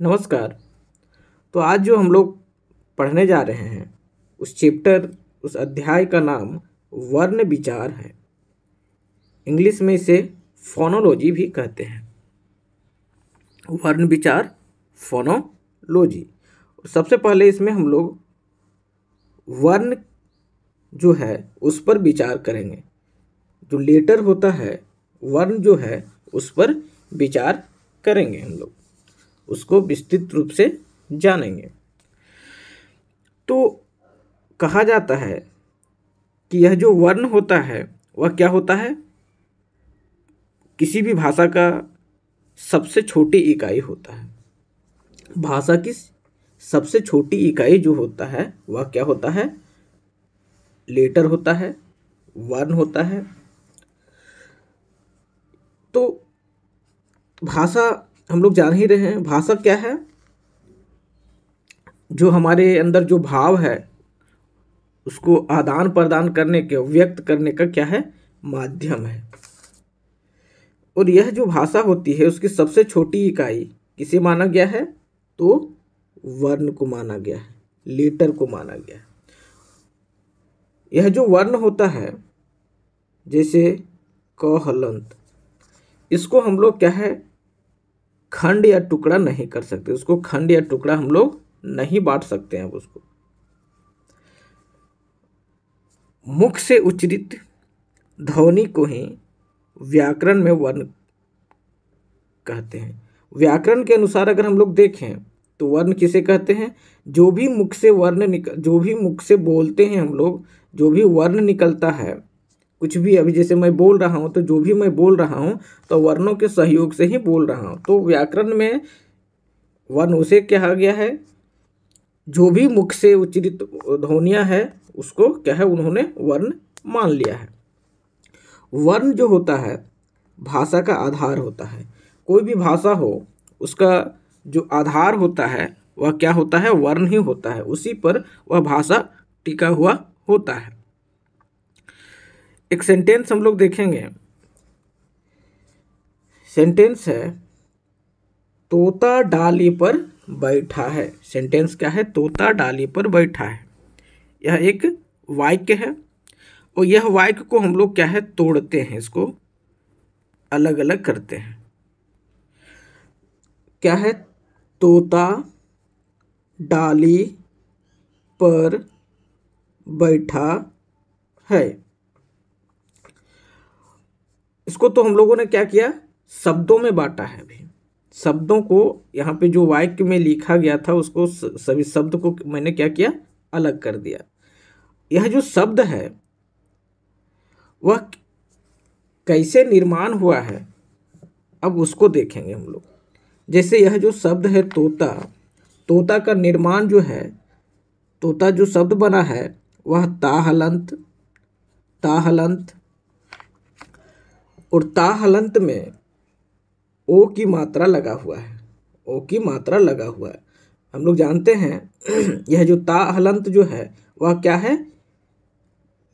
नमस्कार तो आज जो हम लोग पढ़ने जा रहे हैं उस चैप्टर उस अध्याय का नाम वर्ण विचार है इंग्लिश में इसे फोनोलॉजी भी कहते हैं वर्ण विचार फोनोलॉजी सबसे पहले इसमें हम लोग वर्ण जो है उस पर विचार करेंगे जो लेटर होता है वर्ण जो है उस पर विचार करेंगे हम लोग उसको विस्तृत रूप से जानेंगे तो कहा जाता है कि यह जो वर्ण होता है वह क्या होता है किसी भी भाषा का सबसे छोटी इकाई होता है भाषा की सबसे छोटी इकाई जो होता है वह क्या होता है लेटर होता है वर्ण होता है तो भाषा हम लोग जान ही रहे हैं भाषा क्या है जो हमारे अंदर जो भाव है उसको आदान प्रदान करने के व्यक्त करने का क्या है माध्यम है और यह जो भाषा होती है उसकी सबसे छोटी इकाई किसे माना गया है तो वर्ण को माना गया है लेटर को माना गया है यह जो वर्ण होता है जैसे क हलंत इसको हम लोग क्या है खंड या टुकड़ा नहीं कर सकते उसको खंड या टुकड़ा हम लोग नहीं बांट सकते हैं उसको मुख से उच्चरित ध्वनि को ही व्याकरण में वर्ण कहते हैं व्याकरण के अनुसार अगर हम लोग देखें तो वर्ण किसे कहते हैं जो भी मुख से वर्ण निकल जो भी मुख से बोलते हैं हम लोग जो भी वर्ण निकलता है कुछ भी अभी जैसे मैं बोल रहा हूँ तो जो भी मैं बोल रहा हूँ तो वर्णों के सहयोग से ही बोल रहा हूँ तो व्याकरण में वर्ण उसे कहा गया है जो भी मुख से उच्चरित ध्वनिया है उसको क्या है उन्होंने वर्ण मान लिया है वर्ण जो होता है भाषा का आधार होता है कोई भी भाषा हो उसका जो आधार होता है वह क्या होता है वर्ण ही होता है उसी पर वह भाषा टिका हुआ होता है एक सेंटेंस हम लोग देखेंगे सेंटेंस है तोता डाली पर बैठा है सेंटेंस क्या है तोता डाली पर बैठा है यह एक वाक्य है और यह वाक्य को हम लोग क्या है तोड़ते हैं इसको अलग अलग करते हैं क्या है तोता डाली पर बैठा है इसको तो हम लोगों ने क्या किया शब्दों में बांटा है अभी शब्दों को यहाँ पे जो वाक्य में लिखा गया था उसको सभी शब्द को मैंने क्या किया अलग कर दिया यह जो शब्द है वह कैसे निर्माण हुआ है अब उसको देखेंगे हम लोग जैसे यह जो शब्द है तोता तोता का निर्माण जो है तोता जो शब्द बना है वह ताहलंत ताहलंत और ता हलंत में ओ की मात्रा लगा हुआ है ओ की मात्रा लगा हुआ है हम लोग जानते हैं यह जो ता हलंत जो है वह क्या है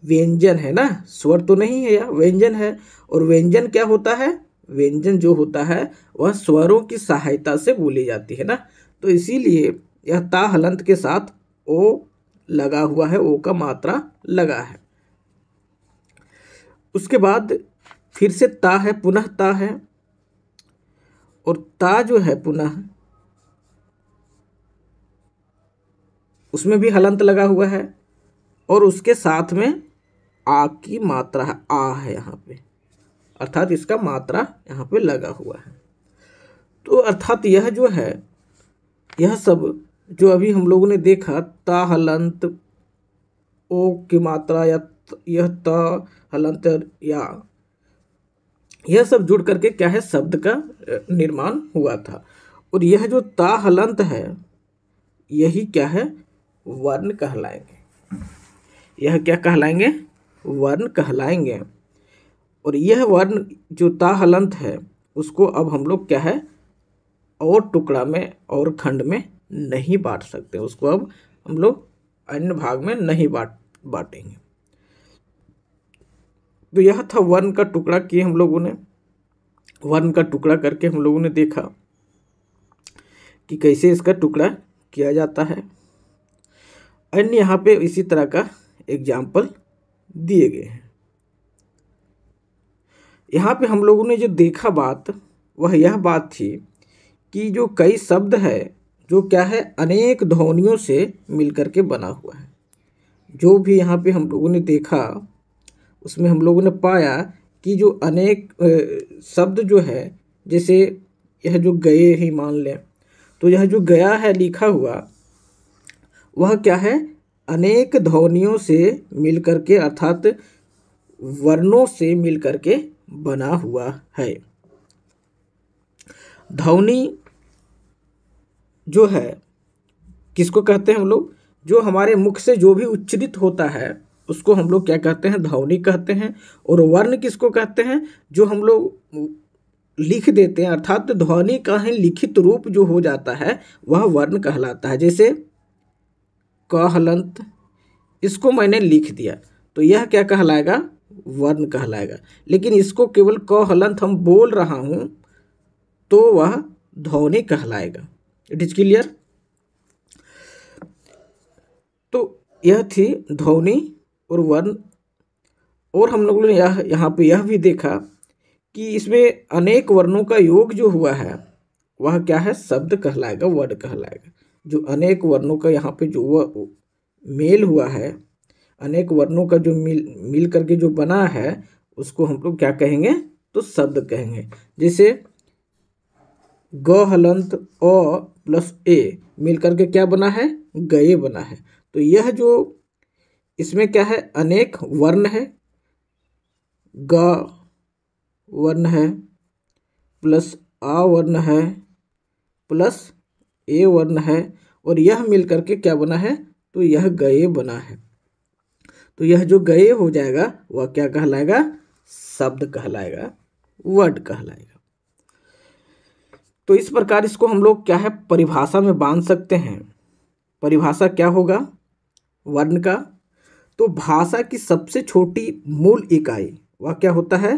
व्यंजन है ना स्वर तो नहीं है यार व्यंजन है और व्यंजन क्या होता है व्यंजन जो होता है वह स्वरों की सहायता से बोली जाती है ना तो इसीलिए यह ता हलंत के साथ ओ लगा हुआ है ओ का मात्रा लगा है उसके बाद फिर से ता है पुनः ता है और ता जो है पुनः उसमें भी हलंत लगा हुआ है और उसके साथ में आ की मात्रा है आ है यहाँ पे अर्थात इसका मात्रा यहाँ पे लगा हुआ है तो अर्थात यह जो है यह सब जो अभी हम लोगों ने देखा ता हलंत ओ की मात्रा या यह त हलंत या यह सब जुड़ करके क्या है शब्द का निर्माण हुआ था और यह जो ता हलंत है यही क्या है वर्ण कहलाएंगे यह क्या कहलाएंगे वर्ण कहलाएंगे और यह वर्ण जो ता हलंत है उसको अब हम लोग क्या है और टुकड़ा में और खंड में नहीं बांट सकते उसको अब हम लोग अन्य भाग में नहीं बांट बाटेंगे तो यह था वर्ण का टुकड़ा कि हम लोगों ने वर्ण का टुकड़ा करके हम लोगों ने देखा कि कैसे इसका टुकड़ा किया जाता है अन्य यहाँ पे इसी तरह का एग्जाम्पल दिए गए हैं यहाँ पे हम लोगों ने जो देखा बात वह यह बात थी कि जो कई शब्द है जो क्या है अनेक ध्वनियों से मिलकर के बना हुआ है जो भी यहाँ पे हम लोगों ने देखा उसमें हम लोगों ने पाया कि जो अनेक शब्द जो है जैसे यह जो गए ही मान लें तो यह जो गया है लिखा हुआ वह क्या है अनेक ध्वनियों से मिल के अर्थात वर्णों से मिल कर के बना हुआ है ध्वनि जो है किसको कहते हैं हम लोग जो हमारे मुख से जो भी उच्चरित होता है उसको हम लोग क्या कहते हैं ध्वनि कहते हैं और वर्ण किसको कहते हैं जो हम लोग लिख देते हैं अर्थात ध्वनि का ही लिखित रूप जो हो जाता है वह वर्ण कहलाता है जैसे कहलंत इसको मैंने लिख दिया तो यह क्या कहलाएगा वर्ण कहलाएगा लेकिन इसको केवल कहलंत हम बोल रहा हूँ तो वह ध्वनि कहलाएगा इट इज क्लियर तो यह थी ध्वनि और वन और हम लोगों ने यह यहाँ पे यह भी देखा कि इसमें अनेक वर्णों का योग जो हुआ है वह क्या है शब्द कहलाएगा वर्ड कहलाएगा जो अनेक वर्णों का यहाँ पे जो वह मेल हुआ है अनेक वर्णों का जो मिल मिल करके जो बना है उसको हम लोग क्या कहेंगे तो शब्द कहेंगे जैसे ग हलंत अ प्लस ए मिल करके क्या बना है गए बना है तो यह जो इसमें क्या है अनेक वर्ण है ग वर्ण है प्लस आ वर्ण है प्लस ए वर्ण है और यह मिल करके क्या बना है तो यह गए बना है तो यह जो गए हो जाएगा वह क्या कहलाएगा शब्द कहलाएगा वर्ड कहलाएगा तो इस प्रकार इसको हम लोग क्या है परिभाषा में बांध सकते हैं परिभाषा क्या होगा वर्ण का तो भाषा की सबसे छोटी मूल इकाई वह क्या होता है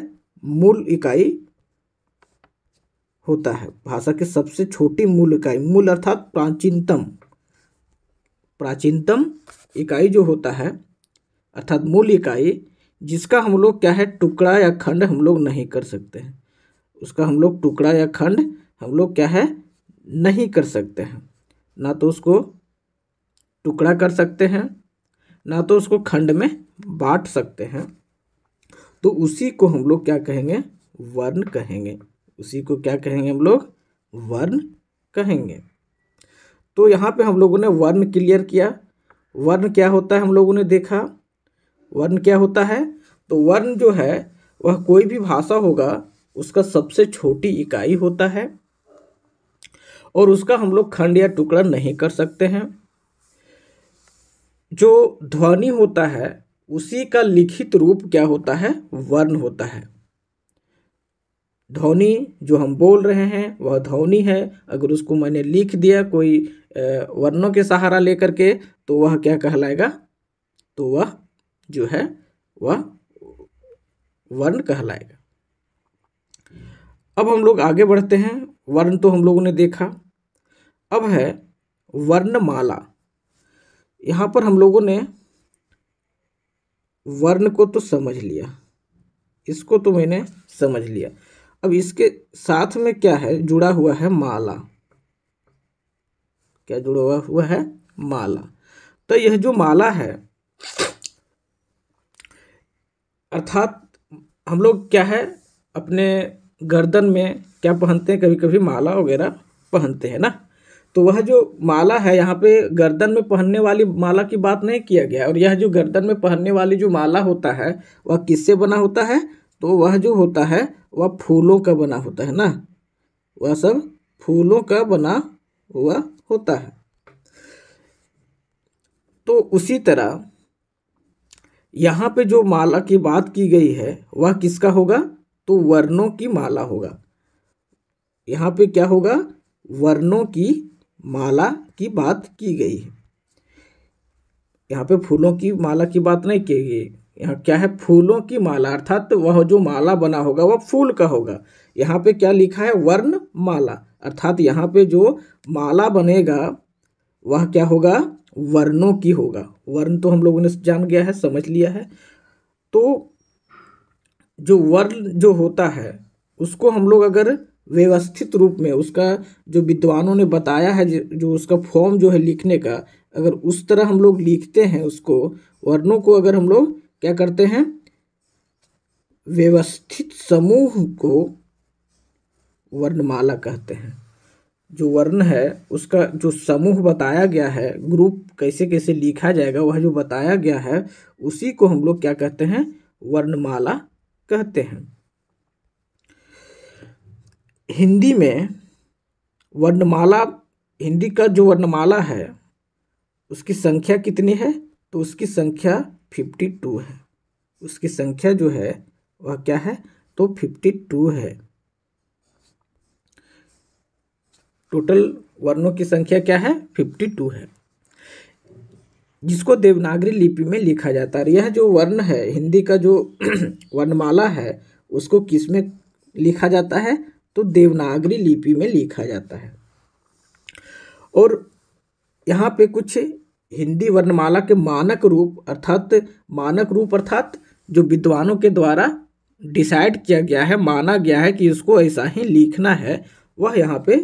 मूल इकाई होता है भाषा की सबसे छोटी मूल इकाई मूल अर्थात प्राचीनतम प्राचीनतम इकाई जो होता है अर्थात मूल इकाई जिसका हम लोग क्या है टुकड़ा या खंड हम लोग नहीं कर सकते हैं उसका हम लोग टुकड़ा या खंड हम लोग क्या है नहीं कर सकते हैं ना तो उसको टुकड़ा कर सकते हैं ना तो उसको खंड में बांट सकते हैं तो उसी को हम लोग क्या कहेंगे वर्ण कहेंगे उसी को क्या कहेंगे हम लोग वर्ण कहेंगे तो यहाँ पे हम लोगों ने वर्ण क्लियर किया वर्ण क्या होता है हम लोगों ने देखा वर्ण क्या होता है तो वर्ण जो है वह कोई भी भाषा होगा उसका सबसे छोटी इकाई होता है और उसका हम लोग खंड या टुकड़ा नहीं कर सकते हैं जो ध्वनि होता है उसी का लिखित रूप क्या होता है वर्ण होता है ध्वनि जो हम बोल रहे हैं वह ध्वनि है अगर उसको मैंने लिख दिया कोई वर्णों के सहारा लेकर के तो वह क्या कहलाएगा तो वह जो है वह वर्ण कहलाएगा अब हम लोग आगे बढ़ते हैं वर्ण तो हम लोगों ने देखा अब है वर्णमाला यहाँ पर हम लोगों ने वर्ण को तो समझ लिया इसको तो मैंने समझ लिया अब इसके साथ में क्या है जुड़ा हुआ है माला क्या जुड़ा हुआ है माला तो यह जो माला है अर्थात हम लोग क्या है अपने गर्दन में क्या पहनते हैं कभी कभी माला वगैरह पहनते हैं ना तो वह जो माला है यहाँ पे गर्दन में पहनने वाली माला की बात नहीं किया गया और यह जो गर्दन में पहनने वाली जो माला होता है वह किससे बना होता है तो वह जो होता है वह फूलों का बना होता है ना वह सब फूलों का बना हुआ होता है तो उसी तरह यहाँ पे जो माला की बात की गई है वह किसका होगा तो वर्णों की माला होगा यहाँ पे क्या होगा वर्णों की माला की बात की गई है यहाँ पे फूलों की माला की बात नहीं की गई यहाँ क्या है फूलों की माला अर्थात वह जो माला बना होगा वह फूल का होगा यहाँ पे क्या लिखा है वर्ण माला अर्थात यहाँ पे जो माला बनेगा वह क्या होगा वर्णों की होगा वर्ण तो हम लोगों ने जान गया है समझ लिया है तो जो वर्ण जो होता है उसको हम लोग अगर व्यवस्थित रूप में उसका जो विद्वानों ने बताया है जो उसका फॉर्म जो है लिखने का अगर उस तरह हम लोग लिखते हैं उसको वर्णों को अगर हम लोग क्या करते हैं व्यवस्थित समूह को वर्णमाला कहते हैं जो वर्ण है उसका जो समूह बताया गया है ग्रुप कैसे कैसे लिखा जाएगा वह जो बताया गया है उसी को हम लोग क्या कहते हैं वर्णमाला कहते हैं हिंदी में वर्णमाला हिंदी का जो वर्णमाला है उसकी संख्या कितनी है तो उसकी संख्या फिफ्टी टू है उसकी संख्या जो है वह क्या है तो फिफ्टी टू है टोटल वर्णों की संख्या क्या है फिफ्टी टू है जिसको देवनागरी लिपि में लिखा जाता है यह जो वर्ण है हिंदी का जो वर्णमाला है उसको किस में लिखा जाता है तो देवनागरी लिपि में लिखा जाता है और यहाँ पे कुछ हिंदी वर्णमाला के मानक रूप अर्थात मानक रूप अर्थात जो विद्वानों के द्वारा डिसाइड किया गया है माना गया है कि इसको ऐसा ही लिखना है वह यहाँ पे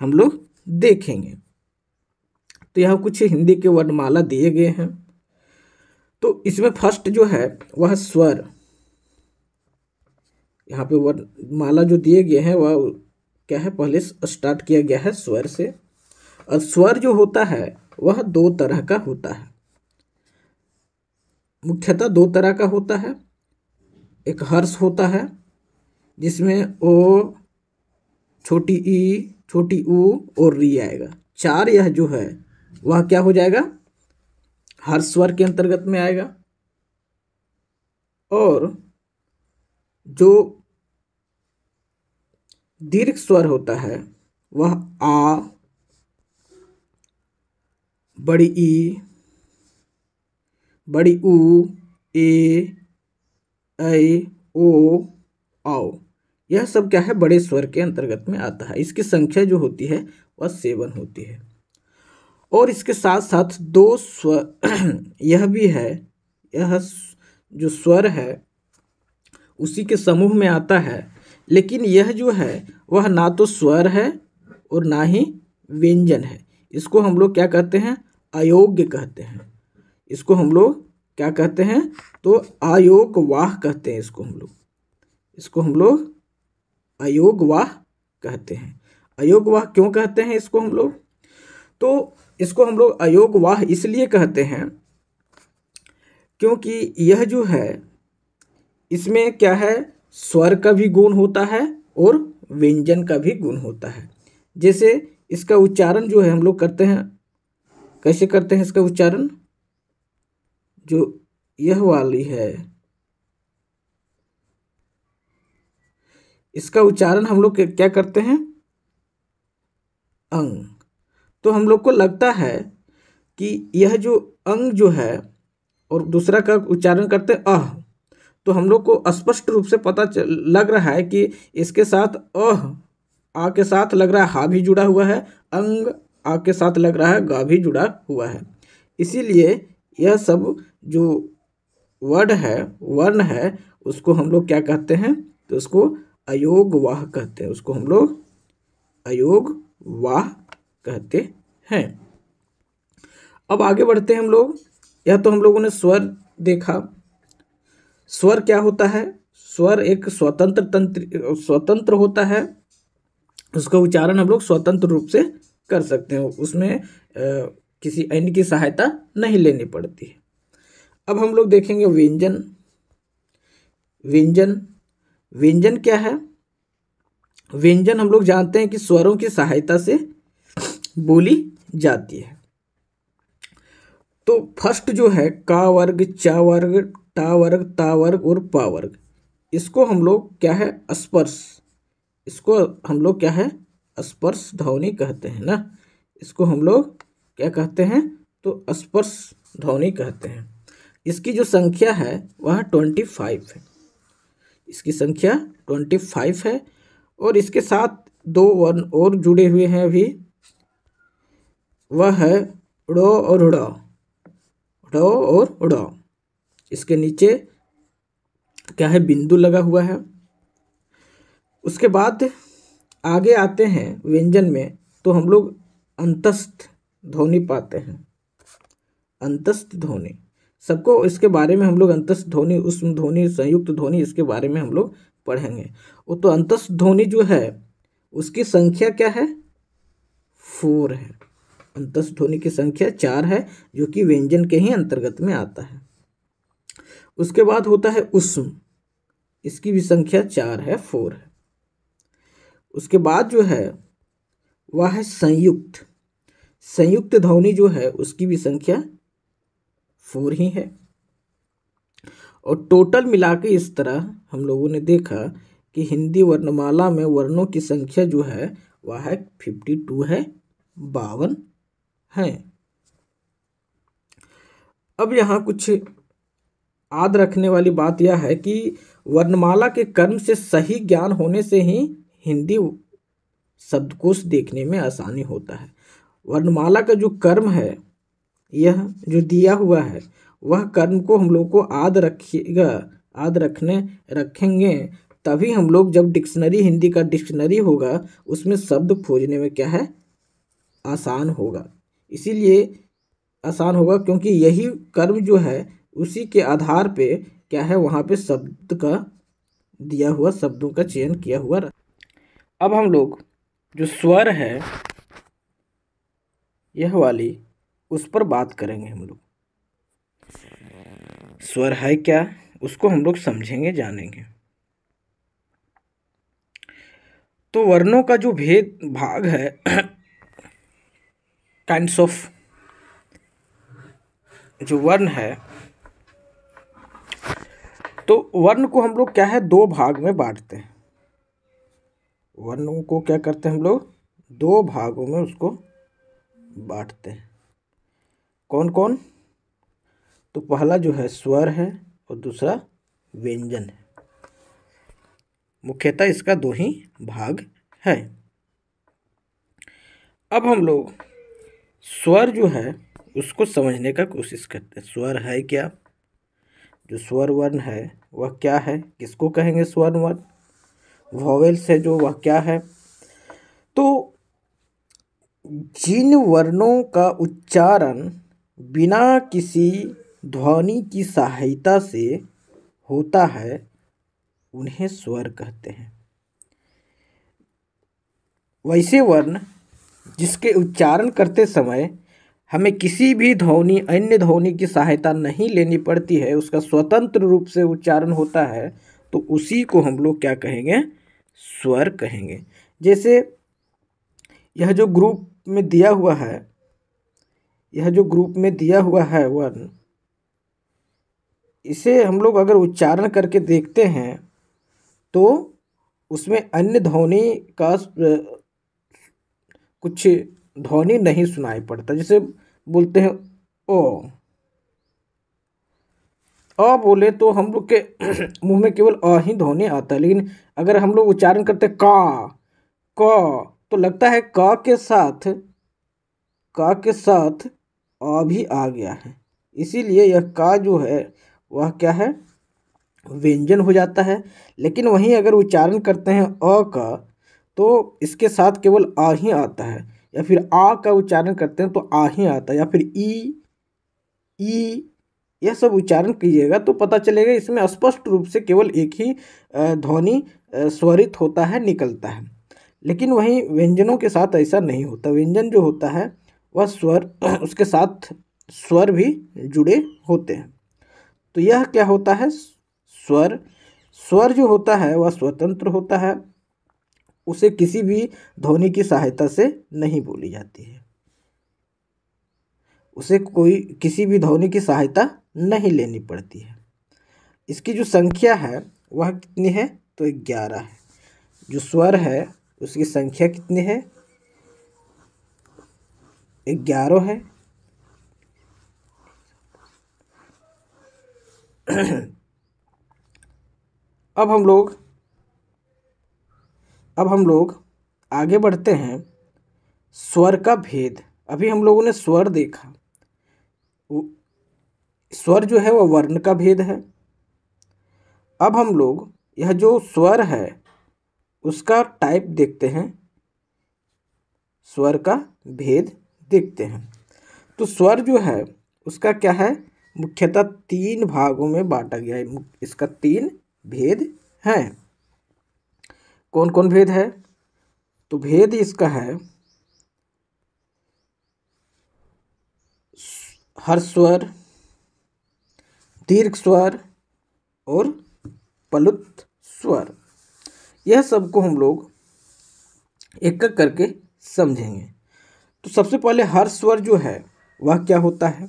हम लोग देखेंगे तो यहाँ कुछ हिंदी के वर्णमाला दिए गए हैं तो इसमें फर्स्ट जो है वह स्वर यहाँ पे वर्ड माला जो दिए गए हैं वह क्या है पहले स्टार्ट किया गया है स्वर से और स्वर जो होता है वह दो तरह का होता है मुख्यतः दो तरह का होता है एक हर्ष होता है जिसमें ओ छोटी ई छोटी ऊ और री आएगा चार यह जो है वह क्या हो जाएगा हर स्वर के अंतर्गत में आएगा और जो दीर्घ स्वर होता है वह आ बड़ी ई बड़ी ऊ ए ऐ ओ आओ यह सब क्या है बड़े स्वर के अंतर्गत में आता है इसकी संख्या जो होती है वह सेवन होती है और इसके साथ साथ दो स्वर यह भी है यह जो स्वर है उसी के समूह में आता है लेकिन यह जो है वह ना तो स्वर है और ना ही व्यंजन है इसको हम लोग क्या कहते हैं अयोग्य कहते हैं इसको हम लोग क्या कहते हैं तो अयोग वाह कहते हैं इसको हम लोग इसको हम लोग अयोग वाह कहते हैं अयोग वाह क्यों कहते हैं इसको हम लोग तो इसको हम लोग अयोग वाह इसलिए कहते हैं क्योंकि यह जो है इसमें क्या है स्वर का भी गुण होता है और व्यंजन का भी गुण होता है जैसे इसका उच्चारण जो है हम लोग करते हैं कैसे करते हैं इसका उच्चारण जो यह वाली है इसका उच्चारण हम लोग क्या करते हैं अंग तो हम लोग को लगता है कि यह जो अंग जो है और दूसरा का उच्चारण करते हैं अह तो हम लोग को स्पष्ट रूप से पता लग रहा है कि इसके साथ अह आ के साथ लग रहा है हा भी जुड़ा हुआ है अंग आ के साथ लग रहा है गा भी जुड़ा हुआ है इसीलिए यह सब जो वर्ड है वर्ण है उसको हम लोग क्या कहते हैं तो उसको अयोग वाह कहते हैं उसको हम लोग अयोग वाह कहते हैं अब आगे बढ़ते हैं हम लोग यह तो हम लोगों ने स्वर देखा स्वर क्या होता है स्वर एक स्वतंत्र तंत्र स्वतंत्र होता है उसका उच्चारण हम लोग स्वतंत्र रूप से कर सकते हैं उसमें आ, किसी अन्य की सहायता नहीं लेनी पड़ती है अब हम लोग देखेंगे व्यंजन व्यंजन व्यंजन क्या है व्यंजन हम लोग जानते हैं कि स्वरों की सहायता से बोली जाती है तो फर्स्ट जो है का वर्ग चा वर्ग टा वर्ग ता वर्ग और पा वर्ग इसको हम लोग क्या है स्पर्श इसको हम लोग क्या है स्पर्श ध्वनि कहते हैं ना इसको हम लोग क्या कहते हैं तो स्पर्श ध्वनि कहते हैं इसकी जो संख्या है वह ट्वेंटी फाइव है इसकी संख्या ट्वेंटी फाइव है और इसके साथ दो वर्ण और जुड़े हुए हैं अभी वह है उड़ो और ड़ उड़ो और उड़ो इसके नीचे क्या है बिंदु लगा हुआ है उसके बाद आगे आते हैं व्यंजन में तो हम लोग अंतस्थ ध्वनि पाते हैं अंतस्थ ध्वनि सबको इसके बारे में हम लोग अंतस्थ ध्वनि उष्म ध्वनि संयुक्त ध्वनि इसके बारे में हम लोग पढ़ेंगे वो तो अंतस्थ ध्वनि जो है उसकी संख्या क्या है फोर है अंतस्थ ध्वनि की संख्या चार है जो कि व्यंजन के ही अंतर्गत में आता है उसके बाद होता है उष्म इसकी भी संख्या चार है फोर है उसके बाद जो है वह है संयुक्त संयुक्त ध्वनि जो है उसकी भी संख्या फोर ही है और टोटल मिला के इस तरह हम लोगों ने देखा कि हिंदी वर्णमाला में वर्णों की संख्या जो है वह है फिफ्टी टू है बावन है अब यहाँ कुछ याद रखने वाली बात यह है कि वर्णमाला के कर्म से सही ज्ञान होने से ही हिंदी शब्दकोश देखने में आसानी होता है वर्णमाला का जो कर्म है यह जो दिया हुआ है वह कर्म को हम लोग को याद रखिएगा याद रखने रखेंगे तभी हम लोग जब डिक्शनरी हिंदी का डिक्शनरी होगा उसमें शब्द खोजने में क्या है आसान होगा इसीलिए आसान होगा क्योंकि यही कर्म जो है उसी के आधार पे क्या है वहाँ पे शब्द का दिया हुआ शब्दों का चयन किया हुआ अब हम लोग जो स्वर है यह वाली उस पर बात करेंगे हम लोग स्वर है क्या उसको हम लोग समझेंगे जानेंगे तो वर्णों का जो भेद भाग है काइंड्स ऑफ जो वर्ण है तो वर्ण को हम लोग क्या है दो भाग में बांटते हैं वर्णों को क्या करते हैं हम लोग दो भागों में उसको बांटते हैं कौन कौन तो पहला जो है स्वर है और दूसरा व्यंजन है मुख्यतः इसका दो ही भाग है अब हम लोग स्वर जो है उसको समझने का कोशिश करते हैं स्वर है क्या जो स्वर वर्ण है वह क्या है किसको कहेंगे स्वर वर्ण वॉवेल्स है जो वह क्या है तो जिन वर्णों का उच्चारण बिना किसी ध्वनि की सहायता से होता है उन्हें स्वर कहते हैं वैसे वर्ण जिसके उच्चारण करते समय हमें किसी भी ध्वनि अन्य ध्वनि की सहायता नहीं लेनी पड़ती है उसका स्वतंत्र रूप से उच्चारण होता है तो उसी को हम लोग क्या कहेंगे स्वर कहेंगे जैसे यह जो ग्रुप में दिया हुआ है यह जो ग्रुप में दिया हुआ है वर्ण इसे हम लोग अगर उच्चारण करके देखते हैं तो उसमें अन्य ध्वनि का कुछ ध्वनि नहीं सुनाई पड़ता जैसे बोलते हैं ओ अ बोले तो हम लोग के मुंह में केवल अ ही ध्वनि आता है लेकिन अगर हम लोग उच्चारण करते का क तो लगता है क के साथ का के साथ अ भी आ गया है इसीलिए यह का जो है वह क्या है व्यंजन हो जाता है लेकिन वहीं अगर उच्चारण करते हैं अ का तो इसके साथ केवल आ ही आता है या फिर आ का उच्चारण करते हैं तो आ ही आता है या फिर ई ई यह सब उच्चारण कीजिएगा तो पता चलेगा इसमें स्पष्ट रूप से केवल एक ही ध्वनि स्वरित होता है निकलता है लेकिन वहीं व्यंजनों के साथ ऐसा नहीं होता व्यंजन जो होता है वह स्वर उसके साथ स्वर भी जुड़े होते हैं तो यह क्या होता है स्वर स्वर जो होता है वह स्वतंत्र होता है उसे किसी भी ध्वनि की सहायता से नहीं बोली जाती है उसे कोई किसी भी ध्वनि की सहायता नहीं लेनी पड़ती है इसकी जो संख्या है वह कितनी है तो ग्यारह है जो स्वर है उसकी संख्या कितनी है ग्यारह है अब हम लोग अब हम लोग आगे बढ़ते हैं स्वर का भेद अभी हम लोगों ने स्वर देखा स्वर जो है वह वर्ण का भेद है अब हम लोग यह जो स्वर है उसका टाइप देखते हैं स्वर का भेद देखते हैं तो स्वर जो है उसका क्या है मुख्यतः तीन भागों में बांटा गया है इसका तीन भेद हैं कौन कौन भेद है तो भेद इसका है हर स्वर दीर्घ स्वर और पलुत स्वर यह सब को हम लोग एक एक करके समझेंगे तो सबसे पहले हर स्वर जो है वह क्या होता है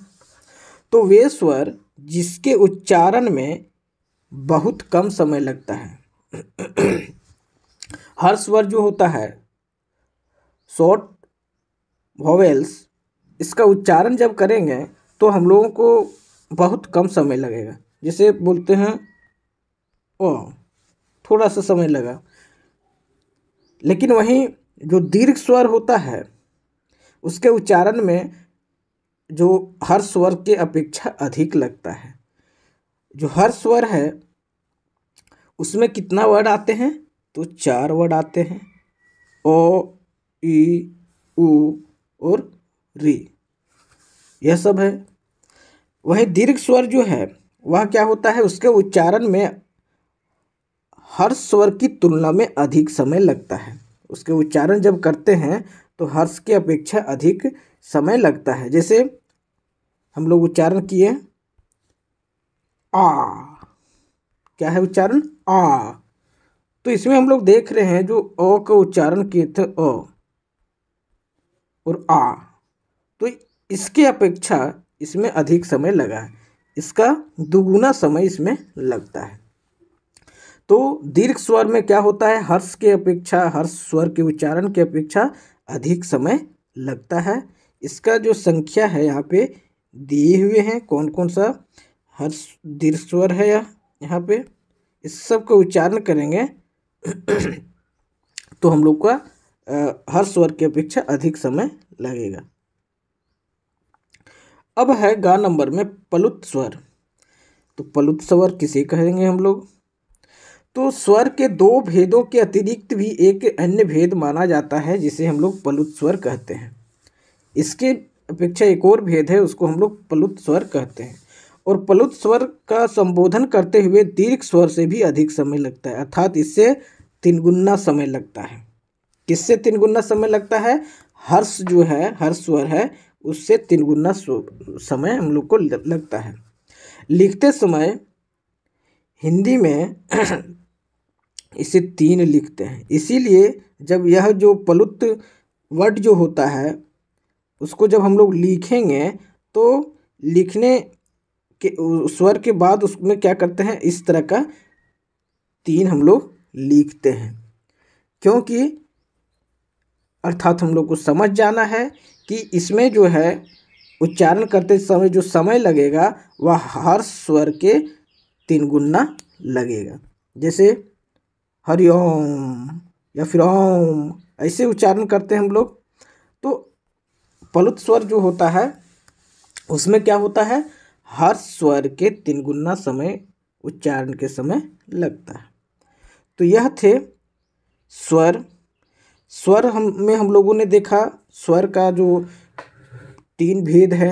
तो वे स्वर जिसके उच्चारण में बहुत कम समय लगता है हर स्वर जो होता है शॉर्ट वॉवेल्स इसका उच्चारण जब करेंगे तो हम लोगों को बहुत कम समय लगेगा जैसे बोलते हैं ओ थोड़ा सा समय लगा लेकिन वहीं जो दीर्घ स्वर होता है उसके उच्चारण में जो हर स्वर के अपेक्षा अधिक लगता है जो हर स्वर है उसमें कितना वर्ड आते हैं तो चार वर्ड आते हैं ओ ई उ और री यह सब है वही दीर्घ स्वर जो है वह क्या होता है उसके उच्चारण में हर स्वर की तुलना में अधिक समय लगता है उसके उच्चारण जब करते हैं तो हर्ष की अपेक्षा अधिक समय लगता है जैसे हम लोग उच्चारण किए आ क्या है उच्चारण आ तो इसमें हम लोग देख रहे हैं जो अ का उच्चारण किए थे अ और आ तो इसके अपेक्षा इसमें अधिक समय लगा है इसका दुगुना समय इसमें लगता है तो दीर्घ स्वर में क्या होता है हर्ष के अपेक्षा हर्ष स्वर के उच्चारण की अपेक्षा अधिक समय लगता है इसका जो संख्या है यहाँ पे दिए हुए हैं कौन कौन सा हर्ष दीर्घ स्वर है यह यहाँ पे इस सब का उच्चारण करेंगे तो हम लोग का हर स्वर की अपेक्षा अधिक समय लगेगा अब है गा नंबर में पलुत स्वर तो पलुत स्वर किसे कहेंगे हम लोग तो स्वर के दो भेदों के अतिरिक्त भी एक अन्य भेद माना जाता है जिसे हम लोग पलुत स्वर कहते हैं इसके अपेक्षा एक और भेद है उसको हम लोग पलुत स्वर कहते हैं और पलुत स्वर का संबोधन करते हुए दीर्घ स्वर से भी अधिक समय लगता है अर्थात इससे तीन गुना समय लगता है किससे तीन गुना समय लगता है हर्ष जो है हर्ष स्वर है उससे तीन गुना समय हम लोग को लगता है लिखते समय हिंदी में इसे तीन लिखते हैं इसीलिए जब यह जो पलुत वर्ड जो होता है उसको जब हम लोग लिखेंगे तो लिखने के स्वर के बाद उसमें क्या करते हैं इस तरह का तीन हम लोग लिखते हैं क्योंकि अर्थात हम लोग को समझ जाना है कि इसमें जो है उच्चारण करते समय जो समय लगेगा वह हर स्वर के तीन गुना लगेगा जैसे हरिओम या फिर ओम ऐसे उच्चारण करते हैं हम लोग तो पलुत स्वर जो होता है उसमें क्या होता है हर स्वर के तीन गुना समय उच्चारण के समय लगता है तो यह थे स्वर स्वर हम में हम लोगों ने देखा स्वर का जो तीन भेद है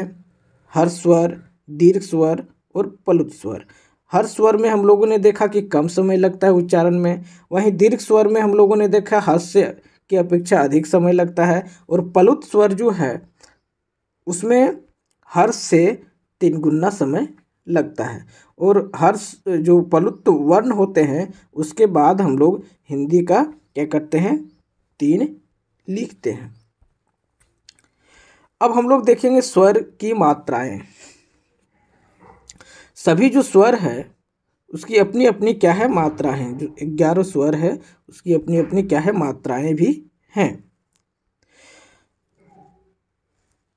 हर स्वर दीर्घ स्वर और पलुत स्वर हर स्वर में हम लोगों ने देखा कि कम समय लगता है उच्चारण में वहीं दीर्घ स्वर में हम लोगों ने देखा हास्य की अपेक्षा अधिक समय लगता है और पलुत स्वर जो है उसमें हर्ष से तीन गुना समय लगता है और हर जो पलुत्व वर्ण होते हैं उसके बाद हम लोग हिंदी का क्या करते हैं तीन लिखते हैं अब हम लोग देखेंगे स्वर की मात्राएं सभी जो स्वर है उसकी अपनी अपनी क्या है मात्राएं जो ग्यारह स्वर है उसकी अपनी अपनी क्या है मात्राएं भी हैं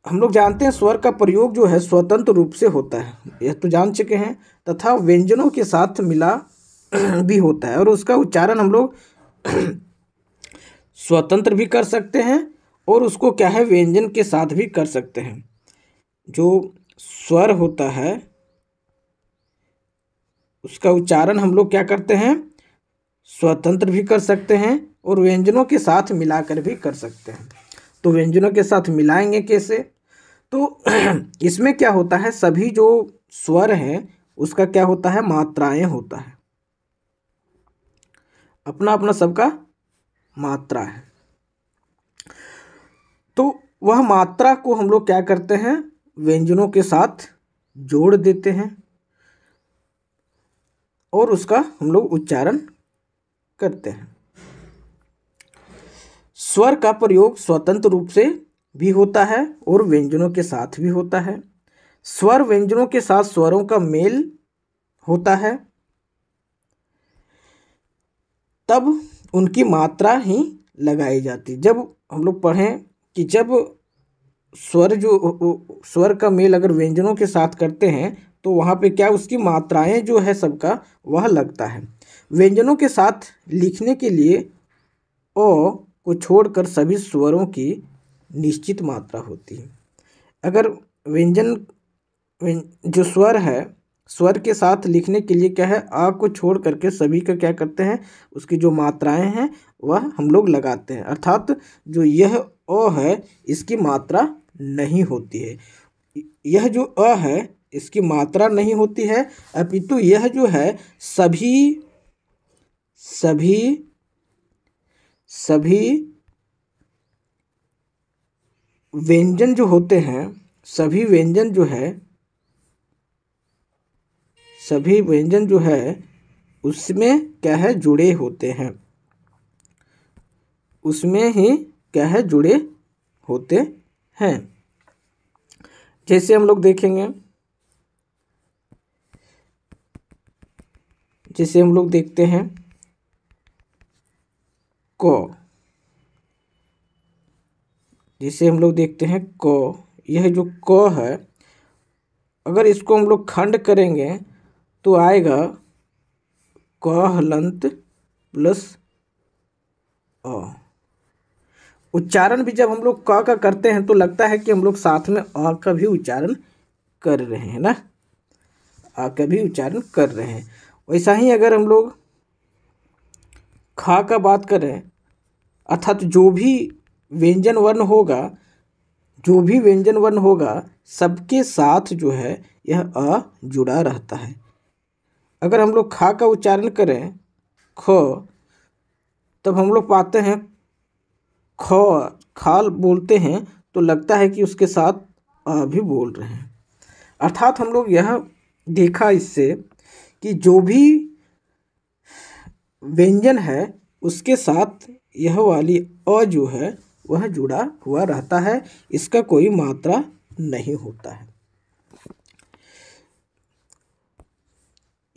हम लोग जानते हैं स्वर का प्रयोग जो है स्वतंत्र रूप से होता है यह तो जान चुके हैं तथा व्यंजनों के साथ मिला भी होता है और उसका उच्चारण हम लोग स्वतंत्र भी कर सकते हैं और उसको क्या है व्यंजन के साथ भी कर सकते हैं जो स्वर होता है उसका उच्चारण हम लोग क्या करते हैं स्वतंत्र भी कर सकते हैं और व्यंजनों के साथ मिलाकर भी कर सकते हैं तो व्यंजनों के साथ मिलाएंगे कैसे तो इसमें क्या होता है सभी जो स्वर हैं उसका क्या होता है मात्राएं होता है अपना अपना सबका मात्रा है तो वह मात्रा को हम लोग क्या करते हैं व्यंजनों के साथ जोड़ देते हैं और उसका हम लोग उच्चारण करते हैं स्वर का प्रयोग स्वतंत्र रूप से भी होता है और व्यंजनों के साथ भी होता है स्वर व्यंजनों के साथ स्वरों का मेल होता है तब उनकी मात्रा ही लगाई जाती जब हम लोग पढ़ें कि जब स्वर जो स्वर का मेल अगर व्यंजनों के साथ करते हैं तो वहाँ पे क्या उसकी मात्राएं जो है सबका वह लगता है व्यंजनों के साथ लिखने के लिए ओ को छोड़कर सभी स्वरों की निश्चित मात्रा होती है अगर व्यंजन जो स्वर है स्वर के साथ लिखने के लिए क्या है आ को छोड़ करके सभी का क्या करते हैं उसकी जो मात्राएं हैं वह हम लोग लगाते हैं अर्थात जो यह अ है इसकी मात्रा नहीं होती है यह जो अ है इसकी मात्रा नहीं होती है अपितु यह जो है सभी सभी सभी व्यंजन जो होते हैं सभी व्यंजन जो है सभी व्यंजन जो है उसमें क्या है जुड़े होते हैं उसमें ही क्या है जुड़े होते हैं जैसे हम लोग देखेंगे जैसे हम लोग देखते हैं क जिसे हम लोग देखते हैं क यह जो क है अगर इसको हम लोग खंड करेंगे तो आएगा क हलंत प्लस अ उच्चारण भी जब हम लोग क का करते हैं तो लगता है कि हम लोग साथ में अ का भी उच्चारण कर रहे हैं ना अ का भी उच्चारण कर रहे हैं वैसा ही अगर हम लोग खा का बात करें अर्थात जो भी व्यंजन वर्ण होगा जो भी व्यंजन वर्ण होगा सबके साथ जो है यह अ जुड़ा रहता है अगर हम लोग खा का उच्चारण करें ख तब हम लोग पाते हैं ख खाल बोलते हैं तो लगता है कि उसके साथ अ भी बोल रहे हैं अर्थात हम लोग यह देखा इससे कि जो भी व्यंजन है उसके साथ यह वाली अ जो है वह जुड़ा हुआ रहता है इसका कोई मात्रा नहीं होता है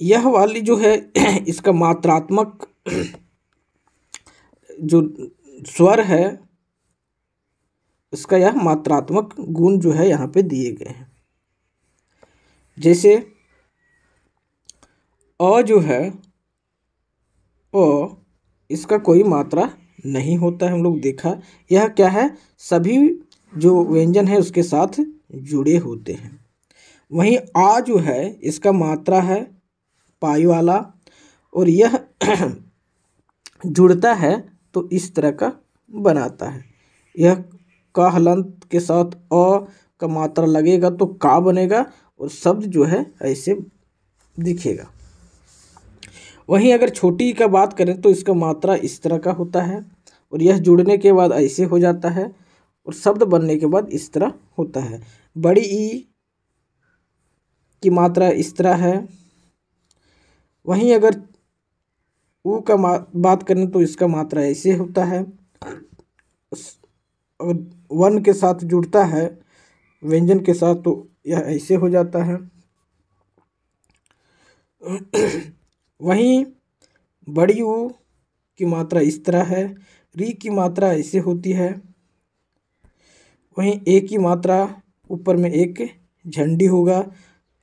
यह वाली जो है इसका मात्रात्मक जो स्वर है इसका यह मात्रात्मक गुण जो है यहाँ पे दिए गए हैं जैसे अ जो है अ इसका कोई मात्रा नहीं होता है हम लोग देखा यह क्या है सभी जो व्यंजन है उसके साथ जुड़े होते हैं वहीं आ जो है इसका मात्रा है पाई वाला और यह जुड़ता है तो इस तरह का बनाता है यह का हलंत के साथ अ का मात्रा लगेगा तो का बनेगा और शब्द जो है ऐसे दिखेगा वहीं अगर छोटी का बात करें तो इसका मात्रा इस तरह का होता है और यह जुड़ने के बाद ऐसे हो जाता है और शब्द बनने के बाद इस तरह होता है बड़ी ई की मात्रा इस तरह है वहीं अगर ऊ का बात करें तो इसका मात्रा ऐसे होता है और वन के साथ जुड़ता है व्यंजन के साथ तो यह ऐसे हो जाता है वहीं बड़ी ऊ की मात्रा इस तरह है री की मात्रा ऐसे होती है वहीं ए की मात्रा ऊपर में एक झंडी होगा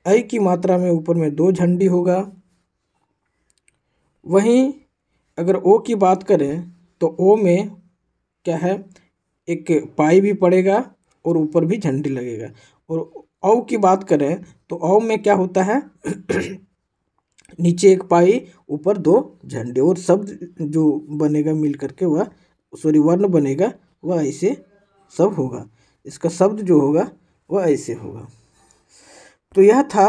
ऐ की मात्रा में ऊपर में दो झंडी होगा वहीं अगर ओ की बात करें तो ओ में क्या है एक पाई भी पड़ेगा और ऊपर भी झंडी लगेगा और औ की बात करें तो औ में क्या होता है नीचे एक पाई ऊपर दो झंडे और शब्द जो बनेगा मिल करके वह सॉरी वर्ण बनेगा वह ऐसे सब होगा इसका शब्द जो होगा वह ऐसे होगा तो यह था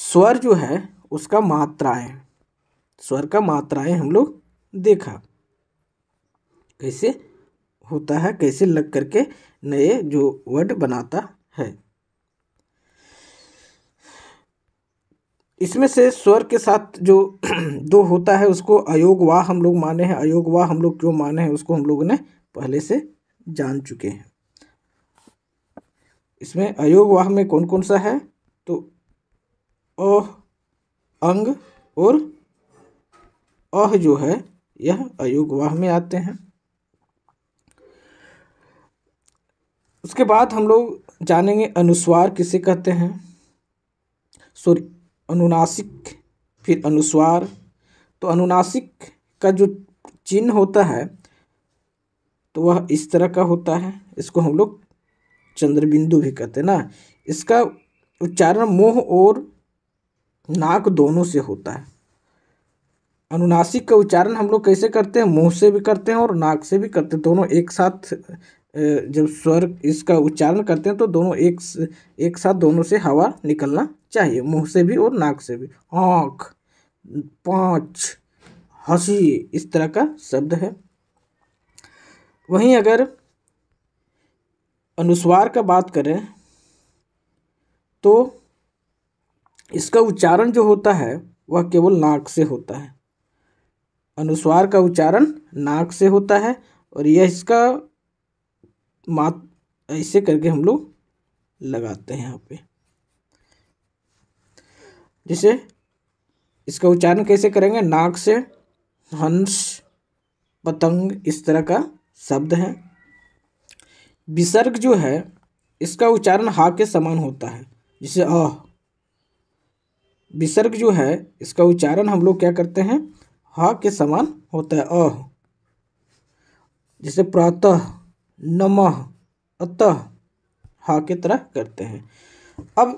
स्वर जो है उसका मात्राएं स्वर का मात्राएं हम लोग देखा कैसे होता है कैसे लग करके नए जो वर्ड बनाता है इसमें से स्वर के साथ जो दो होता है उसको अयोग वाह हम लोग माने हैं अयोग वाह हम लोग क्यों माने हैं उसको हम लोगों ने पहले से जान चुके हैं इसमें अयोग वाह में कौन कौन सा है तो अ अंग और अह जो है यह अयोग वाह में आते हैं उसके बाद हम लोग जानेंगे अनुस्वार किसे कहते हैं सॉरी अनुनासिक फिर अनुस्वार तो अनुनासिक का जो चिन्ह होता है तो वह इस तरह का होता है इसको हम लोग चंद्रबिंदु भी कहते हैं ना इसका उच्चारण मोह और नाक दोनों से होता है अनुनासिक का उच्चारण हम लोग कैसे करते हैं मुंह से भी करते हैं और नाक से भी करते हैं दोनों एक साथ जब स्वर इसका उच्चारण करते हैं तो दोनों एक एक साथ दोनों से हवा निकलना चाहिए मुंह से भी और नाक से भी आँख पाँच हंसी इस तरह का शब्द है वहीं अगर अनुस्वार का बात करें तो इसका उच्चारण जो होता है वह केवल नाक से होता है अनुस्वार का उच्चारण नाक से होता है और यह इसका मात ऐसे करके हम लोग लगाते हैं यहाँ पे जिसे इसका उच्चारण कैसे करेंगे नाक से हंस पतंग इस तरह का शब्द है विसर्ग जो है इसका उच्चारण हा के समान होता है जिसे अ विसर्ग जो है इसका उच्चारण हम लोग क्या करते हैं हा के समान होता है अह जैसे प्रातः नमः अतः हा के तरह करते हैं अब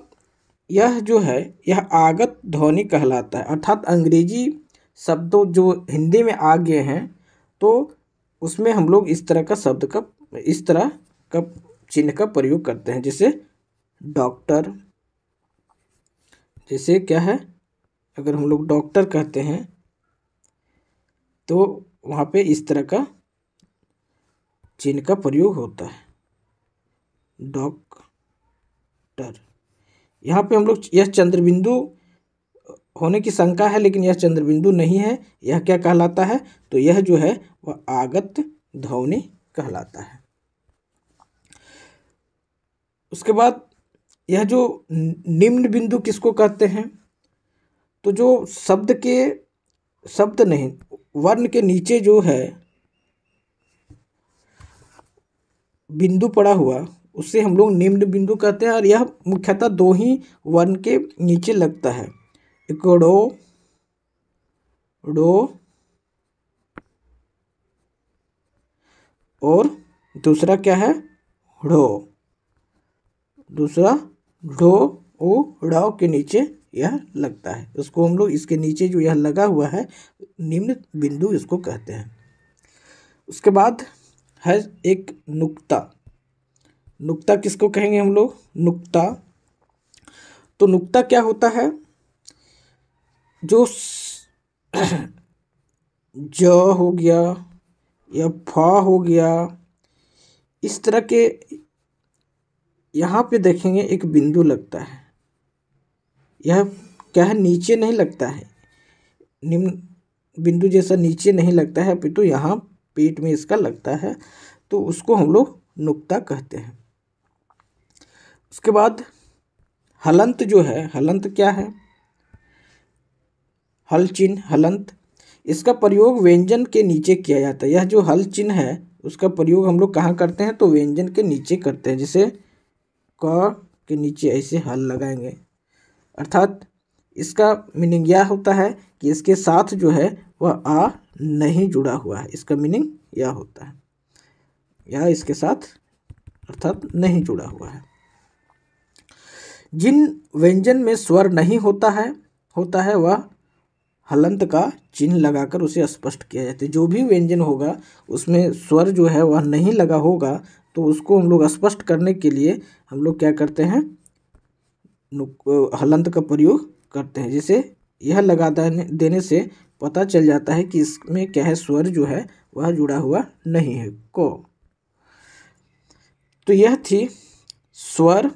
यह जो है यह आगत ध्वनि कहलाता है अर्थात अंग्रेजी शब्दों जो हिंदी में आ गए हैं तो उसमें हम लोग इस तरह का शब्द का इस तरह का चिन्ह का प्रयोग करते हैं जैसे डॉक्टर जैसे क्या है अगर हम लोग डॉक्टर कहते हैं तो वहाँ पे इस तरह का चिन्ह का प्रयोग होता है डॉक्टर यहाँ पे हम लोग यह चंद्रबिंदु होने की शंका है लेकिन यह चंद्रबिंदु नहीं है यह क्या कहलाता है तो यह जो है वह आगत ध्वनि कहलाता है उसके बाद यह जो निम्न बिंदु किसको कहते हैं तो जो शब्द के शब्द नहीं वर्ण के नीचे जो है बिंदु पड़ा हुआ उसे हम लोग निम्न बिंदु कहते हैं और यह मुख्यतः दो ही वर्ण के नीचे लगता है एक डो और दूसरा क्या है ढो दूसरा ढो ओ ढाव के नीचे यह लगता है उसको हम लोग इसके नीचे जो यह लगा हुआ है निम्न बिंदु इसको कहते हैं उसके बाद है एक नुक्ता नुक्ता किसको कहेंगे हम लोग नुक्ता तो नुक्ता क्या होता है जो ज हो गया या फा हो गया इस तरह के यहाँ पे देखेंगे एक बिंदु लगता है यह क्या है नीचे नहीं लगता है निम्न बिंदु जैसा नीचे नहीं लगता है अपितु तो यहाँ पेट में इसका लगता है तो उसको हम लोग नुक्ता कहते हैं उसके बाद हलंत जो है हलंत क्या है हल चिन्ह हलंत इसका प्रयोग व्यंजन के नीचे किया जाता है यह जो हल चिन्ह है उसका प्रयोग हम लोग कहाँ करते हैं तो व्यंजन के नीचे करते हैं जैसे क के नीचे ऐसे हल लगाएंगे अर्थात इसका मीनिंग यह होता है कि इसके साथ जो है वह आ नहीं जुड़ा हुआ है इसका मीनिंग यह होता है या इसके साथ अर्थात नहीं जुड़ा हुआ है जिन व्यंजन में स्वर नहीं होता है होता है वह हलंत का चिन्ह लगाकर उसे स्पष्ट किया जाता है जो भी व्यंजन होगा उसमें स्वर जो है वह नहीं लगा होगा तो उसको हम लोग स्पष्ट करने के लिए हम लोग क्या करते हैं हलंत का प्रयोग करते हैं जिसे यह लगा देने से पता चल जाता है कि इसमें क्या है स्वर जो है वह जुड़ा हुआ नहीं है को तो यह थी स्वर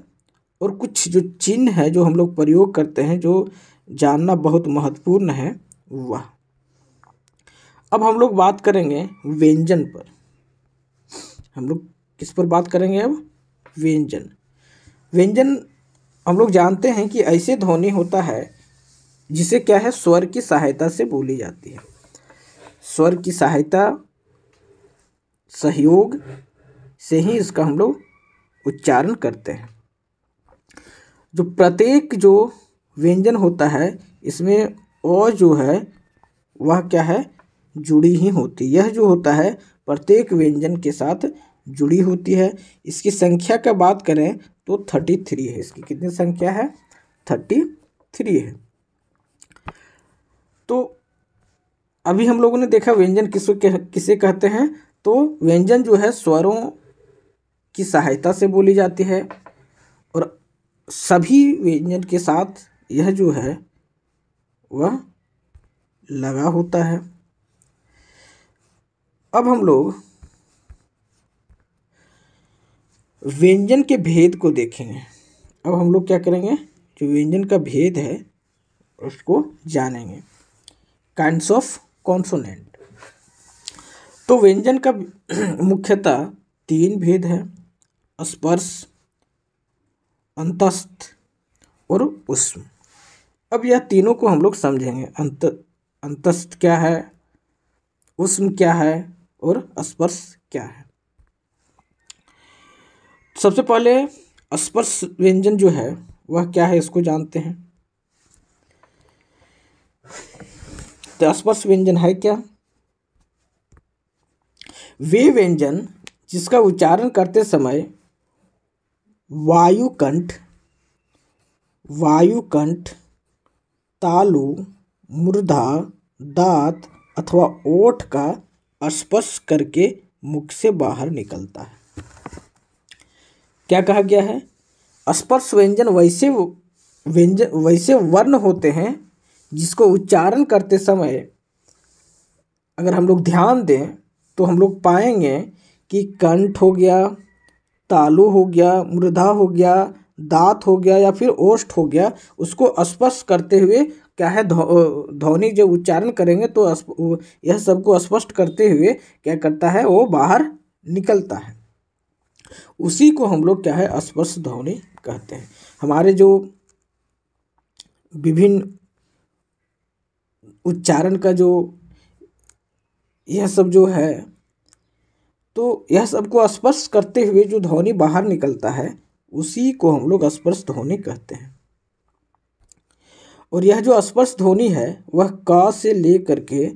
और कुछ जो चिन्ह है जो हम लोग प्रयोग करते हैं जो जानना बहुत महत्वपूर्ण है वह अब हम लोग बात करेंगे व्यंजन पर हम लोग किस पर बात करेंगे अब व्यंजन व्यंजन हम लोग जानते हैं कि ऐसे ध्वनि होता है जिसे क्या है स्वर की सहायता से बोली जाती है स्वर की सहायता सहयोग से ही इसका हम लोग उच्चारण करते हैं जो प्रत्येक जो व्यंजन होता है इसमें अ जो है वह क्या है जुड़ी ही होती यह जो होता है प्रत्येक व्यंजन के साथ जुड़ी होती है इसकी संख्या का बात करें तो थर्टी थ्री है इसकी कितनी संख्या है थर्टी थ्री है तो अभी हम लोगों ने देखा व्यंजन किसको किसे कहते हैं तो व्यंजन जो है स्वरों की सहायता से बोली जाती है और सभी व्यंजन के साथ यह जो है वह लगा होता है अब हम लोग व्यंजन के भेद को देखेंगे अब हम लोग क्या करेंगे जो व्यंजन का भेद है उसको जानेंगे काइंड्स ऑफ कॉन्सोनेंट तो व्यंजन का मुख्यतः तीन भेद है स्पर्श अंतस्थ और उष्म अब यह तीनों को हम लोग समझेंगे अंत अंतस्थ क्या है उष्म क्या है और स्पर्श क्या है सबसे पहले स्पर्श व्यंजन जो है वह क्या है इसको जानते हैं तो स्पर्श व्यंजन है क्या वे व्यंजन जिसका उच्चारण करते समय वायुकंठ वायुकंठ तालु मुर्धा दाँत अथवा ओठ का स्पर्श करके मुख से बाहर निकलता है क्या कहा गया है स्पर्श व्यंजन वैसे व्यंजन वैसे वर्ण होते हैं जिसको उच्चारण करते समय अगर हम लोग ध्यान दें तो हम लोग पाएंगे कि कंठ हो गया तालु हो गया मृदा हो गया दाँत हो गया या फिर ओष्ठ हो गया उसको स्पष्ट करते हुए क्या है ध्वनि जब उच्चारण करेंगे तो यह सबको स्पष्ट करते हुए क्या करता है वो बाहर निकलता है उसी को हम लोग क्या है स्पर्श ध्वनि कहते हैं हमारे जो विभिन्न उच्चारण का जो यह सब जो है तो यह सबको स्पर्श करते हुए जो ध्वनि बाहर निकलता है उसी को हम लोग स्पर्श ध्वनि कहते हैं और यह जो स्पर्श ध्वनि है वह का से लेकर के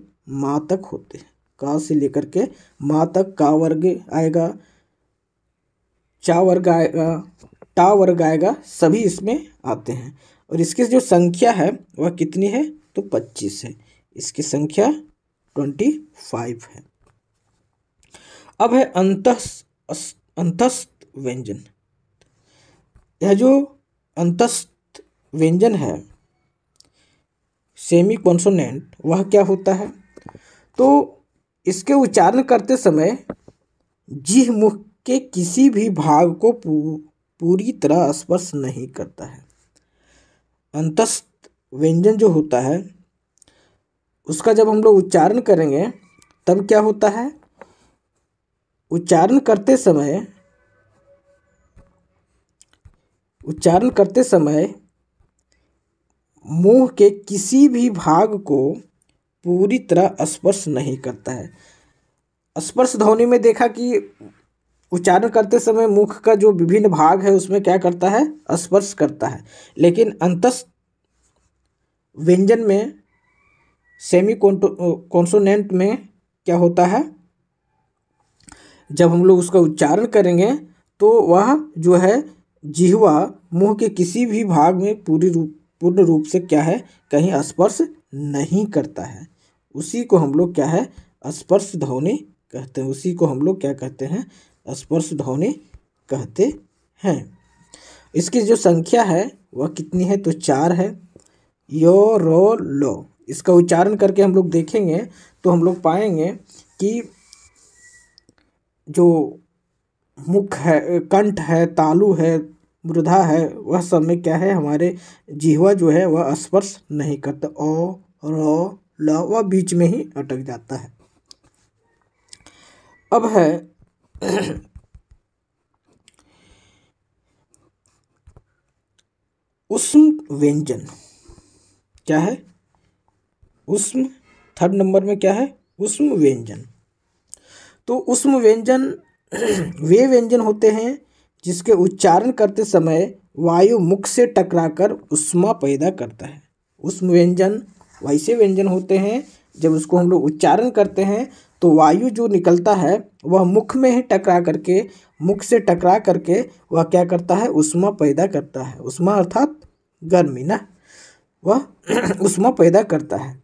मा तक होते हैं का से लेकर के मा तक का वर्ग आएगा चा वर्ग आएगा टा वर्ग आएगा सभी इसमें आते हैं और इसकी जो संख्या है वह कितनी है तो पच्चीस है इसकी संख्या ट्वेंटी फाइव है अब है अंतस अंतस्थ व्यंजन यह जो अंतस्थ व्यंजन है सेमी कॉन्सोनेंट वह क्या होता है तो इसके उच्चारण करते समय जीह मुख के किसी भी भाग को पूरी तरह स्पर्श नहीं करता है अंतस्थ व्यंजन जो होता है उसका जब हम लोग उच्चारण करेंगे तब क्या होता है उच्चारण करते समय उच्चारण करते समय मुंह के किसी भी भाग को पूरी तरह स्पर्श नहीं करता है स्पर्श ध्वनि में देखा कि उच्चारण करते समय मुख का जो विभिन्न भाग है उसमें क्या करता है स्पर्श करता है लेकिन अंतस व्यंजन में सेमी कॉन्सोनेंट में क्या होता है जब हम लोग उसका उच्चारण करेंगे तो वह जो है जिहवा मुँह के किसी भी भाग में पूरी रूप पूर्ण रूप से क्या है कहीं स्पर्श नहीं करता है उसी को हम लोग क्या है स्पर्श ध्वनि कहते हैं उसी को हम लोग क्या कहते हैं स्पर्श ध्वनि कहते हैं इसकी जो संख्या है वह कितनी है तो चार है यो रो लो इसका उच्चारण करके हम लोग देखेंगे तो हम लोग पाएंगे कि जो मुख है कंठ है तालु है मृदा है वह सब में क्या है हमारे जिहवा जो है वह स्पर्श नहीं करता ओ रो ल वह बीच में ही अटक जाता है अब है उष्म व्यंजन क्या है उष्म थर्ड नंबर में क्या है उष्म व्यंजन तो उष्म व्यंजन वे व्यंजन होते हैं जिसके उच्चारण करते समय वायु मुख से टकराकर उष्मा पैदा करता है उष्म व्यंजन वैसे व्यंजन होते हैं जब उसको हम लोग उच्चारण करते हैं तो वायु जो निकलता है वह मुख में ही टकरा करके मुख से टकरा करके वह क्या करता है उष्मा पैदा करता है उष्मा अर्थात गर्मी ना वह उष्मा पैदा करता है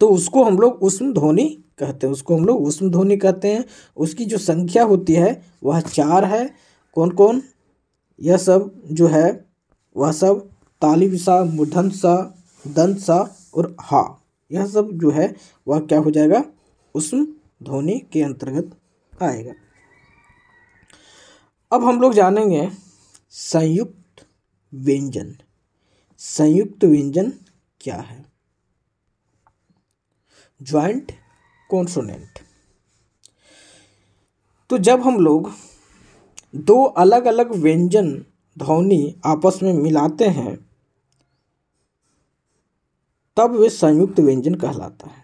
तो उसको हम लोग उष्म ध्वनि कहते हैं उसको हम लोग उष्म ध्वनि कहते हैं उसकी जो संख्या होती है वह चार है कौन कौन यह सब जो है वह सब तालिब सा मुठन सा दंत सा और हा यह सब जो है वह क्या हो जाएगा उष्म ध्वनि के अंतर्गत आएगा अब हम लोग जानेंगे संयुक्त व्यंजन संयुक्त व्यंजन क्या है ज्वाइंट कॉन्सोनेंट तो जब हम लोग दो अलग अलग व्यंजन ध्वनि आपस में मिलाते हैं तब वे संयुक्त व्यंजन कहलाता है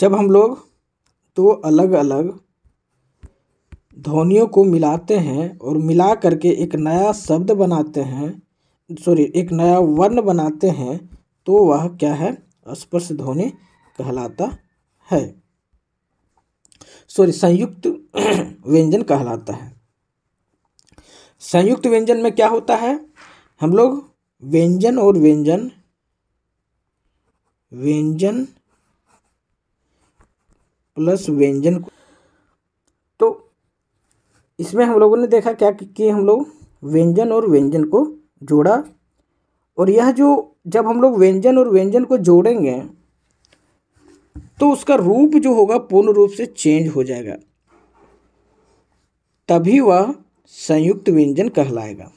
जब हम लोग दो अलग अलग ध्वनियों को मिलाते हैं और मिला करके एक नया शब्द बनाते हैं सॉरी एक नया वर्ण बनाते हैं तो वह क्या है स्पर्श ध्वनि कहलाता है सॉरी संयुक्त व्यंजन कहलाता है संयुक्त व्यंजन में क्या होता है हम लोग व्यंजन और व्यंजन व्यंजन प्लस व्यंजन तो इसमें हम लोगों ने देखा क्या कि हम लोग व्यंजन और व्यंजन को जोड़ा और यह जो जब हम लोग व्यंजन और व्यंजन को जोड़ेंगे तो उसका रूप जो होगा पूर्ण रूप से चेंज हो जाएगा तभी वह संयुक्त व्यंजन कहलाएगा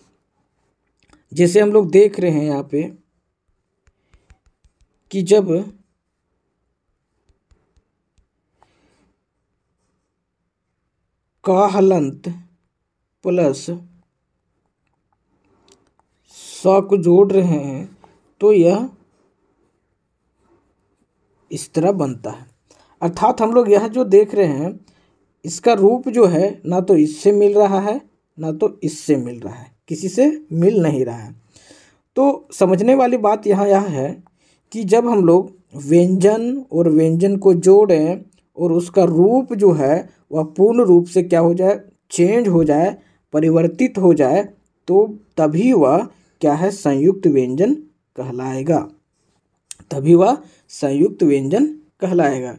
जैसे हम लोग देख रहे हैं यहाँ पे कि जब काहलंत प्लस स को जोड़ रहे हैं तो यह इस तरह बनता है अर्थात हम लोग यह जो देख रहे हैं इसका रूप जो है ना तो इससे मिल रहा है ना तो इससे मिल रहा है किसी से मिल नहीं रहा है तो समझने वाली बात यहाँ यह है कि जब हम लोग व्यंजन और व्यंजन को जोड़ें और उसका रूप जो है वह पूर्ण रूप से क्या हो जाए चेंज हो जाए परिवर्तित हो जाए तो तभी वह क्या है संयुक्त व्यंजन कहलाएगा तभी वह संयुक्त व्यंजन कहलाएगा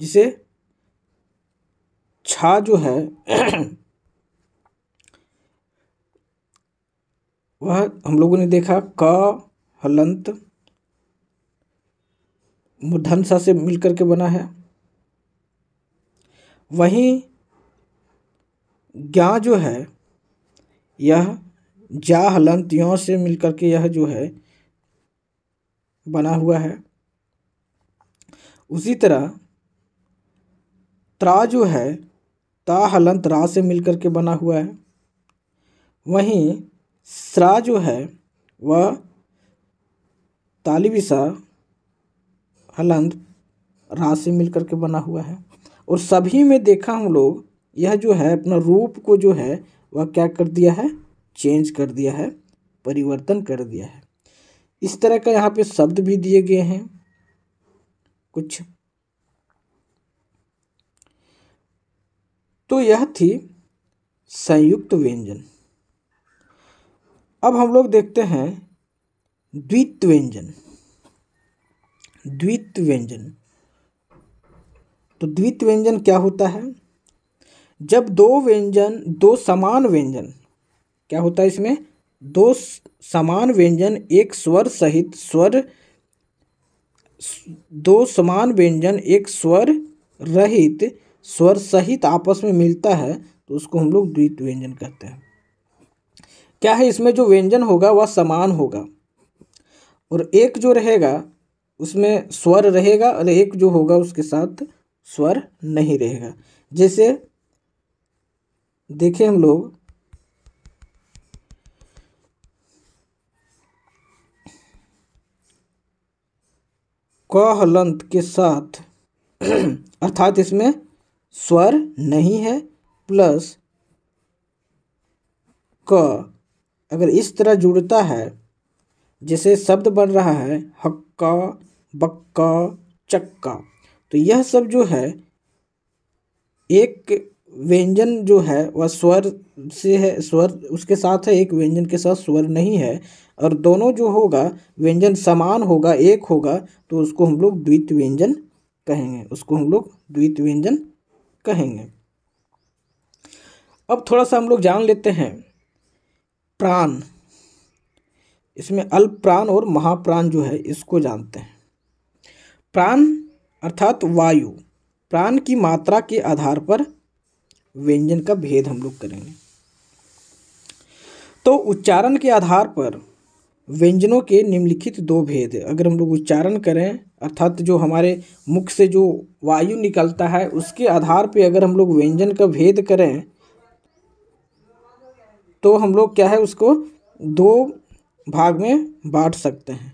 जिसे छा जो है वह हम लोगों ने देखा क हलंत मूर्धनसा से मिलकर के बना है वहीं ज्ञा जो है यह जा हलंत यों से मिलकर के यह जो है बना हुआ है उसी तरह त्रा जो है ता हलन त्रा से मिलकर के बना हुआ है वहीं स्रा जो है वह तालिबिसा हलंद रा से मिलकर के बना हुआ है और सभी में देखा हम लोग यह जो है अपना रूप को जो है वह क्या कर दिया है चेंज कर दिया है परिवर्तन कर दिया है इस तरह का यहाँ पे शब्द भी दिए गए हैं कुछ तो यह थी संयुक्त व्यंजन अब हम लोग देखते हैं द्वित व्यंजन द्वित व्यंजन तो द्वित व्यंजन क्या होता है जब दो व्यंजन दो समान व्यंजन क्या होता है इसमें दो समान व्यंजन एक स्वर सहित स्वर दो समान व्यंजन एक स्वर रहित स्वर सहित आपस में मिलता है तो उसको हम लोग द्वित व्यंजन कहते हैं क्या है इसमें जो व्यंजन होगा वह समान होगा और एक जो रहेगा उसमें स्वर रहेगा और एक जो होगा उसके साथ स्वर नहीं रहेगा जैसे देखें हम लोग क हलंत के साथ अर्थात इसमें स्वर नहीं है प्लस क अगर इस तरह जुड़ता है जैसे शब्द बन रहा है हक्का बक्का चक्का तो यह सब जो है एक व्यंजन जो है वह स्वर से है स्वर उसके साथ है एक व्यंजन के साथ स्वर नहीं है और दोनों जो होगा व्यंजन समान होगा एक होगा तो उसको हम लोग द्वित व्यंजन कहेंगे उसको हम लोग द्वित व्यंजन कहेंगे अब थोड़ा सा हम लोग जान लेते हैं प्राण इसमें अल्प प्राण और महाप्राण जो है इसको जानते हैं प्राण अर्थात वायु प्राण की मात्रा के आधार पर व्यंजन का भेद हम लोग करेंगे तो उच्चारण के आधार पर व्यंजनों के निम्नलिखित दो भेद अगर हम लोग उच्चारण करें अर्थात जो हमारे मुख से जो वायु निकलता है उसके आधार पे अगर हम लोग व्यंजन का भेद करें तो हम लोग क्या है उसको दो भाग में बांट सकते हैं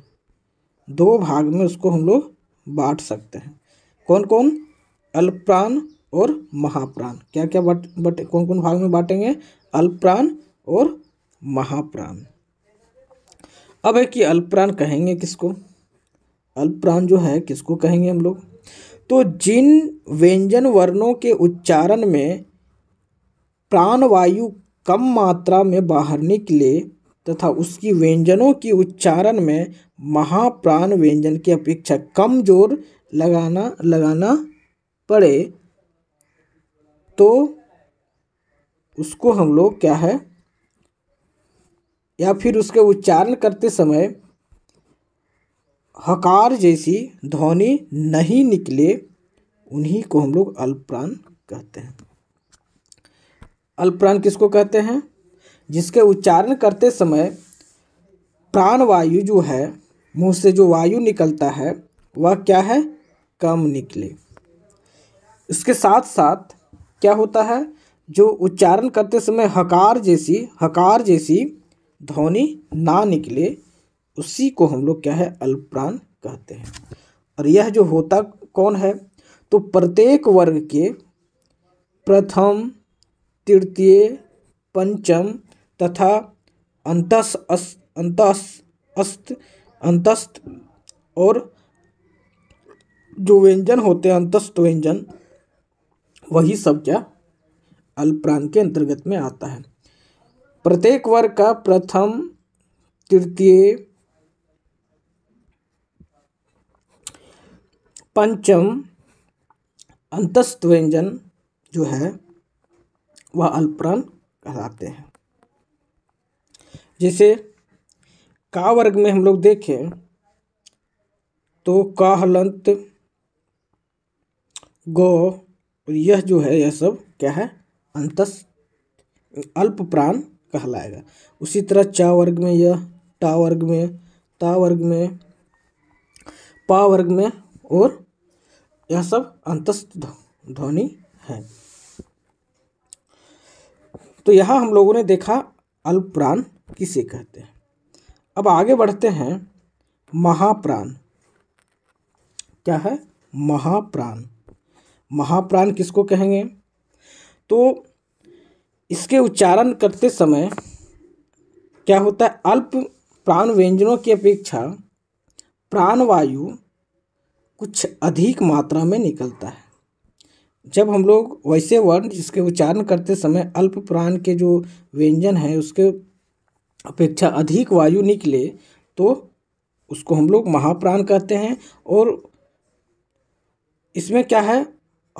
दो भाग में उसको हम लोग बांट सकते हैं कौन कौन अल्पप्राण और महाप्राण क्या क्या बट बट कौन कौन भाग में बांटेंगे अल्पप्राण और महाप्राण अब है कि अल्पप्राण कहेंगे किसको अल्पप्राण जो है किसको कहेंगे हम लोग तो जिन व्यंजन वर्णों के उच्चारण में प्राणवायु कम मात्रा में बाहर निकले तथा उसकी व्यंजनों की उच्चारण में महाप्राण व्यंजन की अपेक्षा कम जोर लगाना लगाना पड़े तो उसको हम लोग क्या है या फिर उसके उच्चारण करते समय हकार जैसी ध्वनि नहीं निकले उन्हीं को हम लोग अल्पप्राण कहते हैं अल्पप्राण किसको कहते हैं जिसके उच्चारण करते समय प्राण वायु जो है मुंह से जो वायु निकलता है वह क्या है कम निकले इसके साथ साथ क्या होता है जो उच्चारण करते समय हकार जैसी हकार जैसी ध्वनि ना निकले उसी को हम लोग क्या है अल्पप्राण कहते हैं और यह जो होता कौन है तो प्रत्येक वर्ग के प्रथम तृतीय पंचम तथा अंतस अस अंतस अस्त अंतस्त और जो व्यंजन होते हैं अंतस्त व्यंजन वही सब क्या अल्पप्राण के अंतर्गत में आता है प्रत्येक वर्ग का प्रथम तृतीय पंचम अंतस्थ व्यंजन जो है वह अल्पप्राण कहलाते हैं जैसे का वर्ग में हम लोग देखें तो का हलंत गौ और यह जो है यह सब क्या है अंतस अल्प प्राण कहलाएगा उसी तरह चा वर्ग में यह टा वर्ग में ता वर्ग में पा वर्ग में और यह सब अंतस्थ ध्वनि है तो यहाँ हम लोगों ने देखा अल्पप्राण किसे कहते हैं अब आगे बढ़ते हैं महाप्राण क्या है महाप्राण महाप्राण किसको कहेंगे तो इसके उच्चारण करते समय क्या होता है अल्प प्राण व्यंजनों की अपेक्षा प्राणवायु कुछ अधिक मात्रा में निकलता है जब हम लोग वैसे वर्ण जिसके उच्चारण करते समय अल्प प्राण के जो व्यंजन हैं उसके अपेक्षा अधिक वायु निकले तो उसको हम लोग महाप्राण कहते हैं और इसमें क्या है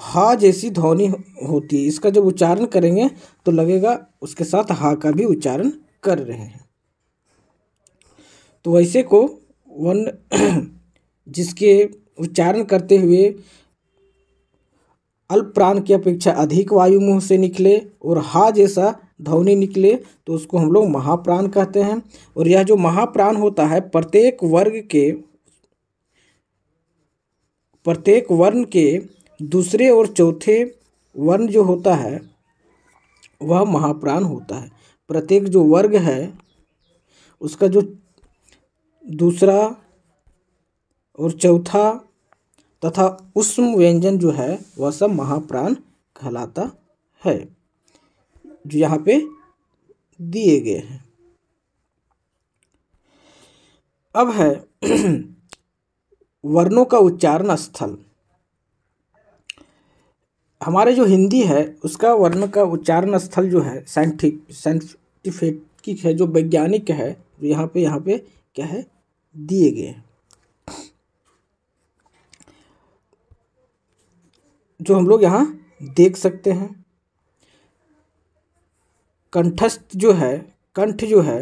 हा जैसी ध्वनि होती है इसका जब उच्चारण करेंगे तो लगेगा उसके साथ हा का भी उच्चारण कर रहे हैं तो वैसे को वर्ण जिसके उच्चारण करते हुए अल्प प्राण की अपेक्षा अधिक वायु मुंह से निकले और हा जैसा ध्वनि निकले तो उसको हम लोग महाप्राण कहते हैं और यह जो महाप्राण होता है प्रत्येक वर्ग के प्रत्येक वर्ण के दूसरे और चौथे वर्ण जो होता है वह महाप्राण होता है प्रत्येक जो वर्ग है उसका जो दूसरा और चौथा तथा उष्म व्यंजन जो है वह सब महाप्राण कहलाता है जो यहाँ पे दिए गए हैं अब है वर्णों का उच्चारण स्थल हमारे जो हिंदी है उसका वर्ण का उच्चारण स्थल जो है साइंटिफिक साइंटिफिक है जो वैज्ञानिक है यहाँ पे यहाँ पे क्या है दिए गए जो हम लोग यहाँ देख सकते हैं कंठस्थ जो है कंठ जो है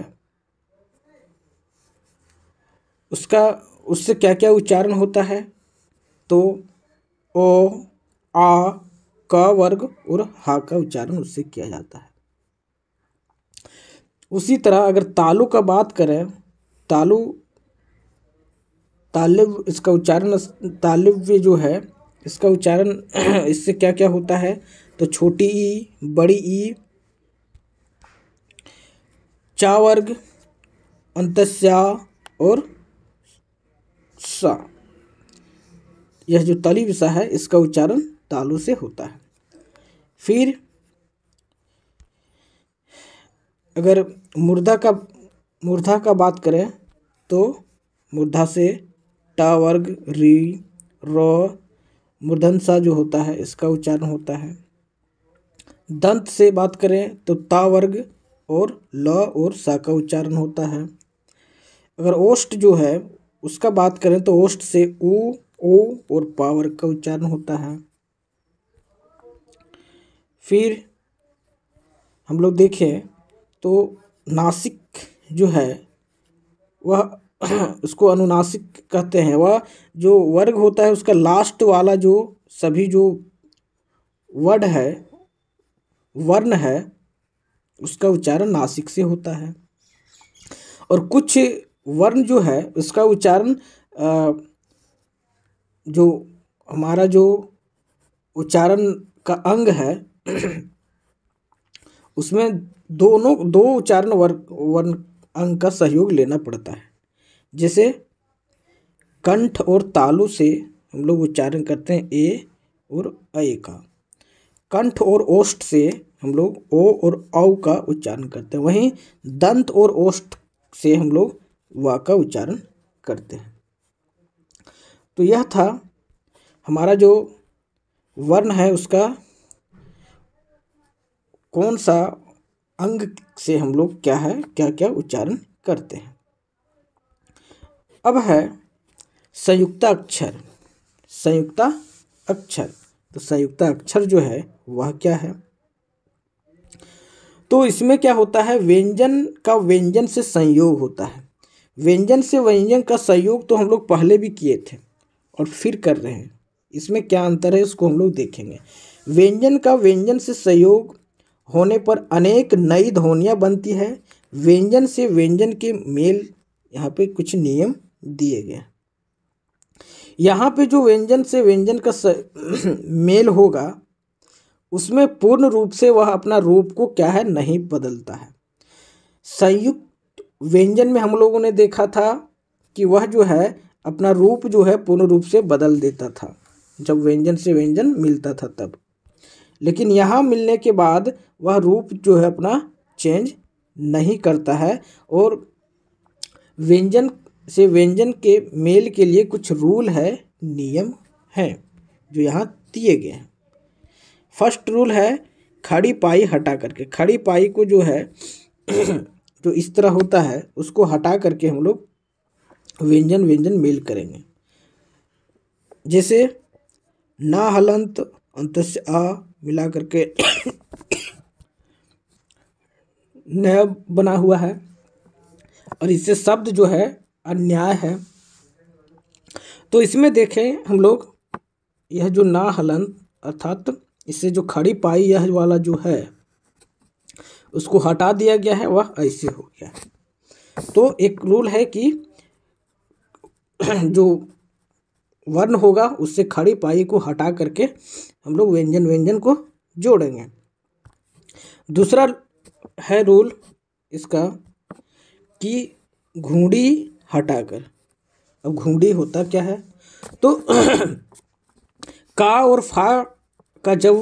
उसका उससे क्या क्या उच्चारण होता है तो ओ आ क वर्ग और हा का उच्चारण उससे किया जाता है उसी तरह अगर तालु का बात करें तालु तालिव इसका उच्चारण तालिव्य जो है इसका उच्चारण इससे क्या क्या होता है तो छोटी ई बड़ी ई चा वर्ग अंतस्या और सा यह जो तलिब सा है इसका उच्चारण तालु से होता है फिर अगर मुर्दा का मुर्दा का बात करें तो मुर्दा से टा वर्ग री रो मूर्धनसा जो होता है इसका उच्चारण होता है दंत से बात करें तो ता वर्ग और ल और सा का उच्चारण होता है अगर ओष्ट जो है उसका बात करें तो ओष्ट से ऊ ओ और पावर का उच्चारण होता है फिर हम लोग देखें तो नासिक जो है वह उसको अनुनासिक कहते हैं वह जो वर्ग होता है उसका लास्ट वाला जो सभी जो वर्ड है वर्ण है उसका उच्चारण नासिक से होता है और कुछ वर्ण जो है उसका उच्चारण जो हमारा जो उच्चारण का अंग है उसमें दोनों दो उच्चारण वर्ग वर्ण अंग का सहयोग लेना पड़ता है जैसे कंठ और तालु से हम लोग उच्चारण करते हैं ए और ए का कंठ और ओष्ठ से हम लोग ओ और औ का उच्चारण करते हैं वहीं दंत और ओष्ठ से हम लोग वा का उच्चारण करते हैं तो यह था हमारा जो वर्ण है उसका कौन सा अंग से हम लोग क्या है क्या क्या उच्चारण करते हैं अब है संयुक्ता अक्षर संयुक्ता अक्षर तो संयुक्ता अक्षर जो है वह क्या है तो इसमें क्या होता है व्यंजन का व्यंजन से संयोग होता है व्यंजन से व्यंजन का संयोग तो हम लोग पहले भी किए थे और फिर कर रहे हैं इसमें क्या अंतर है इसको हम लोग देखेंगे व्यंजन का व्यंजन से संयोग होने पर अनेक नई ध्वनियाँ बनती है व्यंजन से व्यंजन के मेल यहाँ पे कुछ नियम दिए गए यहाँ पे जो व्यंजन से व्यंजन का स, मेल होगा उसमें पूर्ण रूप से वह अपना रूप को क्या है नहीं बदलता है संयुक्त व्यंजन में हम लोगों ने देखा था कि वह जो है अपना रूप जो है पूर्ण रूप से बदल देता था जब व्यंजन से व्यंजन मिलता था तब लेकिन यहाँ मिलने के बाद वह रूप जो है अपना चेंज नहीं करता है और व्यंजन से व्यंजन के मेल के लिए कुछ रूल है नियम हैं जो यहाँ दिए गए हैं फर्स्ट रूल है खड़ी पाई हटा करके खड़ी पाई को जो है जो इस तरह होता है उसको हटा करके हम लोग व्यंजन व्यंजन मेल करेंगे जैसे ना हलंत अंतस्य आ मिला करके नया बना हुआ है और इससे शब्द जो है अन्याय है तो इसमें देखें हम लोग यह जो ना हलन अर्थात इससे जो खड़ी पाई यह वाला जो है उसको हटा दिया गया है वह ऐसे हो गया है तो एक रूल है कि जो वर्ण होगा उससे खड़ी पाई को हटा करके हम लोग व्यंजन व्यंजन को जोड़ेंगे दूसरा है रूल इसका कि घूंडी हटाकर अब घूंडी होता क्या है तो का और फा का जब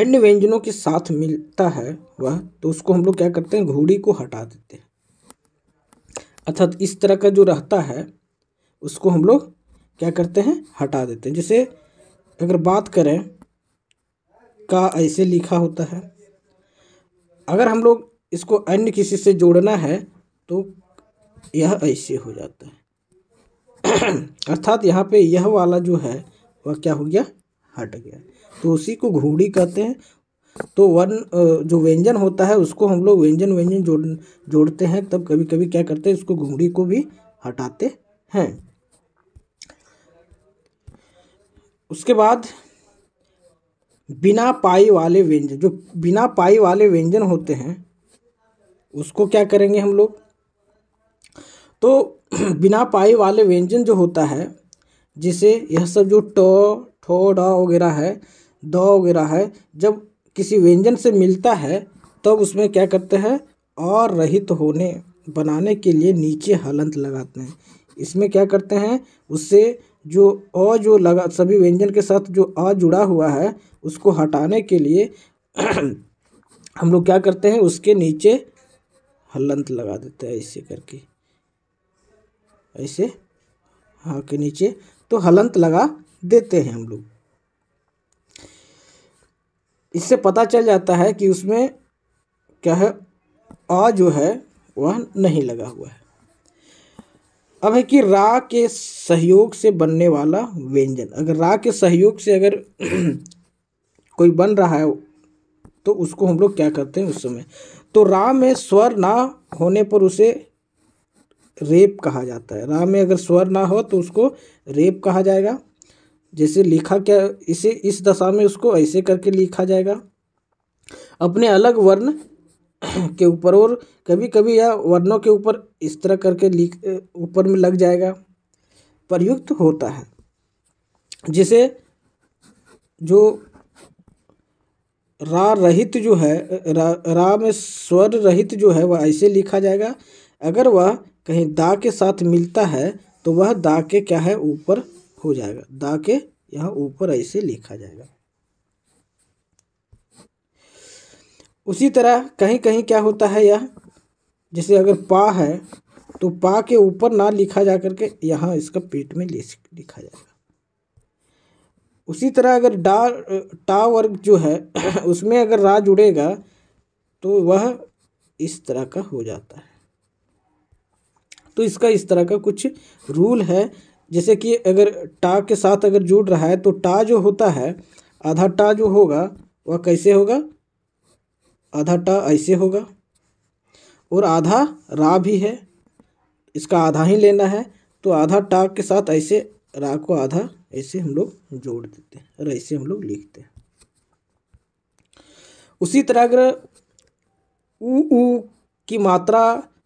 अन्य व्यंजनों के साथ मिलता है वह तो उसको हम लोग क्या करते हैं घूड़ी को हटा देते हैं अर्थात इस तरह का जो रहता है उसको हम लोग क्या करते हैं हटा देते हैं जैसे अगर बात करें का ऐसे लिखा होता है अगर हम लोग इसको अन्य किसी से जोड़ना है तो यह ऐसे हो जाता है अर्थात यहाँ पे यह वाला जो है वह क्या हो गया हट गया तो उसी को घूड़ी कहते हैं तो वन जो व्यंजन होता है उसको हम लोग व्यंजन व्यंजन जोड़ जोड़ते हैं तब कभी कभी क्या करते हैं उसको घूड़ी को भी हटाते हैं उसके बाद बिना पाई वाले व्यंजन जो बिना पाई वाले व्यंजन होते हैं उसको क्या करेंगे हम लोग तो बिना पाई वाले व्यंजन जो होता है जिसे यह सब जो ट ठो ड वगैरह है द वगैरह है जब किसी व्यंजन से मिलता है तब तो उसमें क्या करते हैं और रहित होने बनाने के लिए नीचे हलंत लगाते हैं इसमें क्या करते हैं उससे जो अ जो लगा सभी व्यंजन के साथ जो अ जुड़ा हुआ है उसको हटाने के लिए हम लोग क्या करते हैं उसके नीचे हलंत लगा देते हैं ऐसे करके ऐसे हाँ के नीचे तो हलंत लगा देते हैं हम लोग इससे पता चल जाता है कि उसमें क्या है आ जो है वह नहीं लगा हुआ है अब है कि रा के सहयोग से बनने वाला व्यंजन अगर रा के सहयोग से अगर कोई बन रहा है तो उसको हम लोग क्या करते हैं उस समय तो रा में स्वर ना होने पर उसे रेप कहा जाता है रा में अगर स्वर ना हो तो उसको रेप कहा जाएगा जैसे लिखा क्या इसे इस दशा में उसको ऐसे करके लिखा जाएगा अपने अलग वर्ण के ऊपर और कभी कभी यह वर्णों के ऊपर इस तरह करके लिख ऊपर में लग जाएगा प्रयुक्त होता है जिसे जो रा रहित जो है रा, रा में स्वर रहित जो है वह ऐसे लिखा जाएगा अगर वह कहीं दा के साथ मिलता है तो वह दा के क्या है ऊपर हो जाएगा दा के यहाँ ऊपर ऐसे लिखा जाएगा उसी तरह कहीं कहीं क्या होता है यह जैसे अगर पा है तो पा के ऊपर ना लिखा जा करके यहाँ इसका पेट में लिखा जाएगा उसी तरह अगर डा टा वर्ग जो है उसमें अगर रा जुड़ेगा तो वह इस तरह का हो जाता है तो इसका इस तरह का कुछ रूल है जैसे कि अगर टा के साथ अगर जुड़ रहा है तो टा जो होता है आधा टा जो होगा वह कैसे होगा आधा ट ऐसे होगा और आधा रा भी है इसका आधा ही लेना है तो आधा टा के साथ ऐसे रा को आधा ऐसे हम लोग जोड़ देते हैं और ऐसे हम लोग लिखते हैं उसी तरह अगर ऊ की मात्रा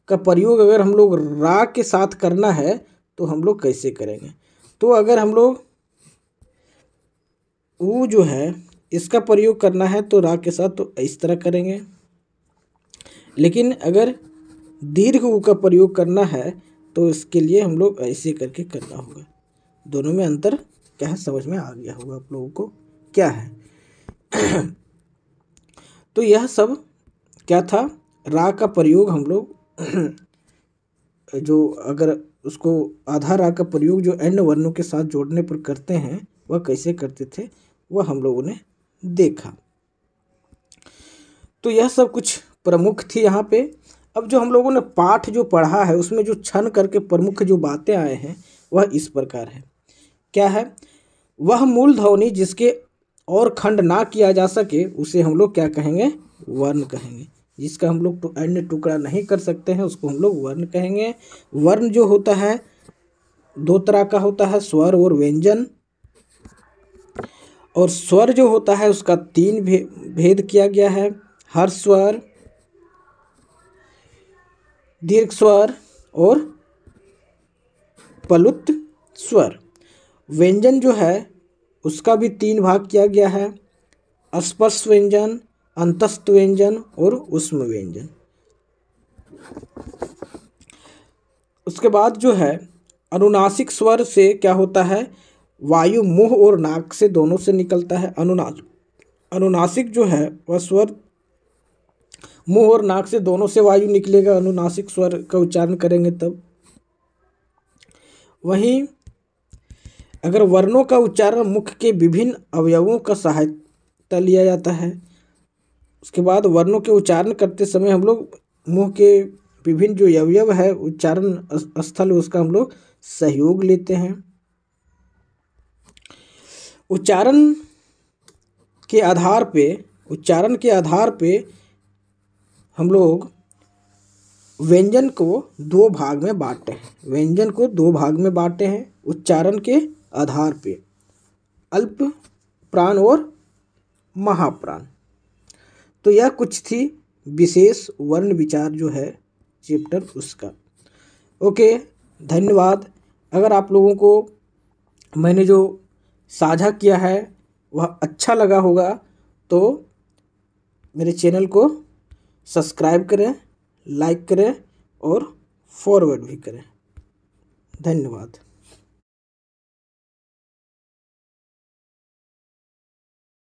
का प्रयोग अगर हम लोग रा के साथ करना है तो हम लोग कैसे करेंगे तो अगर हम लोग ऊ जो है इसका प्रयोग करना है तो रा के साथ तो इस तरह करेंगे लेकिन अगर दीर्घ ऊ का प्रयोग करना है तो इसके लिए हम लोग ऐसे करके करना होगा दोनों में अंतर क्या है समझ में आ गया होगा आप लोगों को क्या है तो यह सब क्या था रा का प्रयोग हम लोग जो अगर उसको आधा रा का प्रयोग जो एंड वर्णों के साथ जोड़ने पर करते हैं वह कैसे करते थे वह हम लोगों ने देखा तो यह सब कुछ प्रमुख थी यहाँ पे अब जो हम लोगों ने पाठ जो पढ़ा है उसमें जो छन करके प्रमुख जो बातें आए हैं वह इस प्रकार है क्या है वह मूल ध्वनि जिसके और खंड ना किया जा सके उसे हम लोग क्या कहेंगे वर्ण कहेंगे जिसका हम लोग तो अन्य टुकड़ा नहीं कर सकते हैं उसको हम लोग वर्ण कहेंगे वर्ण जो होता है दो तरह का होता है स्वर और व्यंजन और स्वर जो होता है उसका तीन भे भेद किया गया है हर स्वर दीर्घ स्वर और पलुत स्वर व्यंजन जो है उसका भी तीन भाग किया गया है स्पर्श व्यंजन अंतस्थ व्यंजन और उष्म व्यंजन उसके बाद जो है अनुनासिक स्वर से क्या होता है वायु मुंह और नाक से दोनों से निकलता है अनुनाज अनुनासिक जो है वह स्वर मुंह और नाक से दोनों से वायु निकलेगा अनुनासिक स्वर का उच्चारण करेंगे तब वहीं अगर वर्णों का उच्चारण मुख के विभिन्न अवयवों का सहायता लिया जाता है उसके बाद वर्णों के उच्चारण करते समय हम लोग मुँह के विभिन्न जो अवयव है उच्चारण स्थल उसका हम लोग सहयोग लेते हैं उच्चारण के आधार पे उच्चारण के आधार पे हम लोग व्यंजन को दो भाग में बांटते हैं व्यंजन को दो भाग में बांटते हैं उच्चारण के आधार पे अल्प प्राण और महाप्राण तो यह कुछ थी विशेष वर्ण विचार जो है चैप्टर उसका ओके धन्यवाद अगर आप लोगों को मैंने जो साझा किया है वह अच्छा लगा होगा तो मेरे चैनल को सब्सक्राइब करें लाइक करें और फॉरवर्ड भी करें धन्यवाद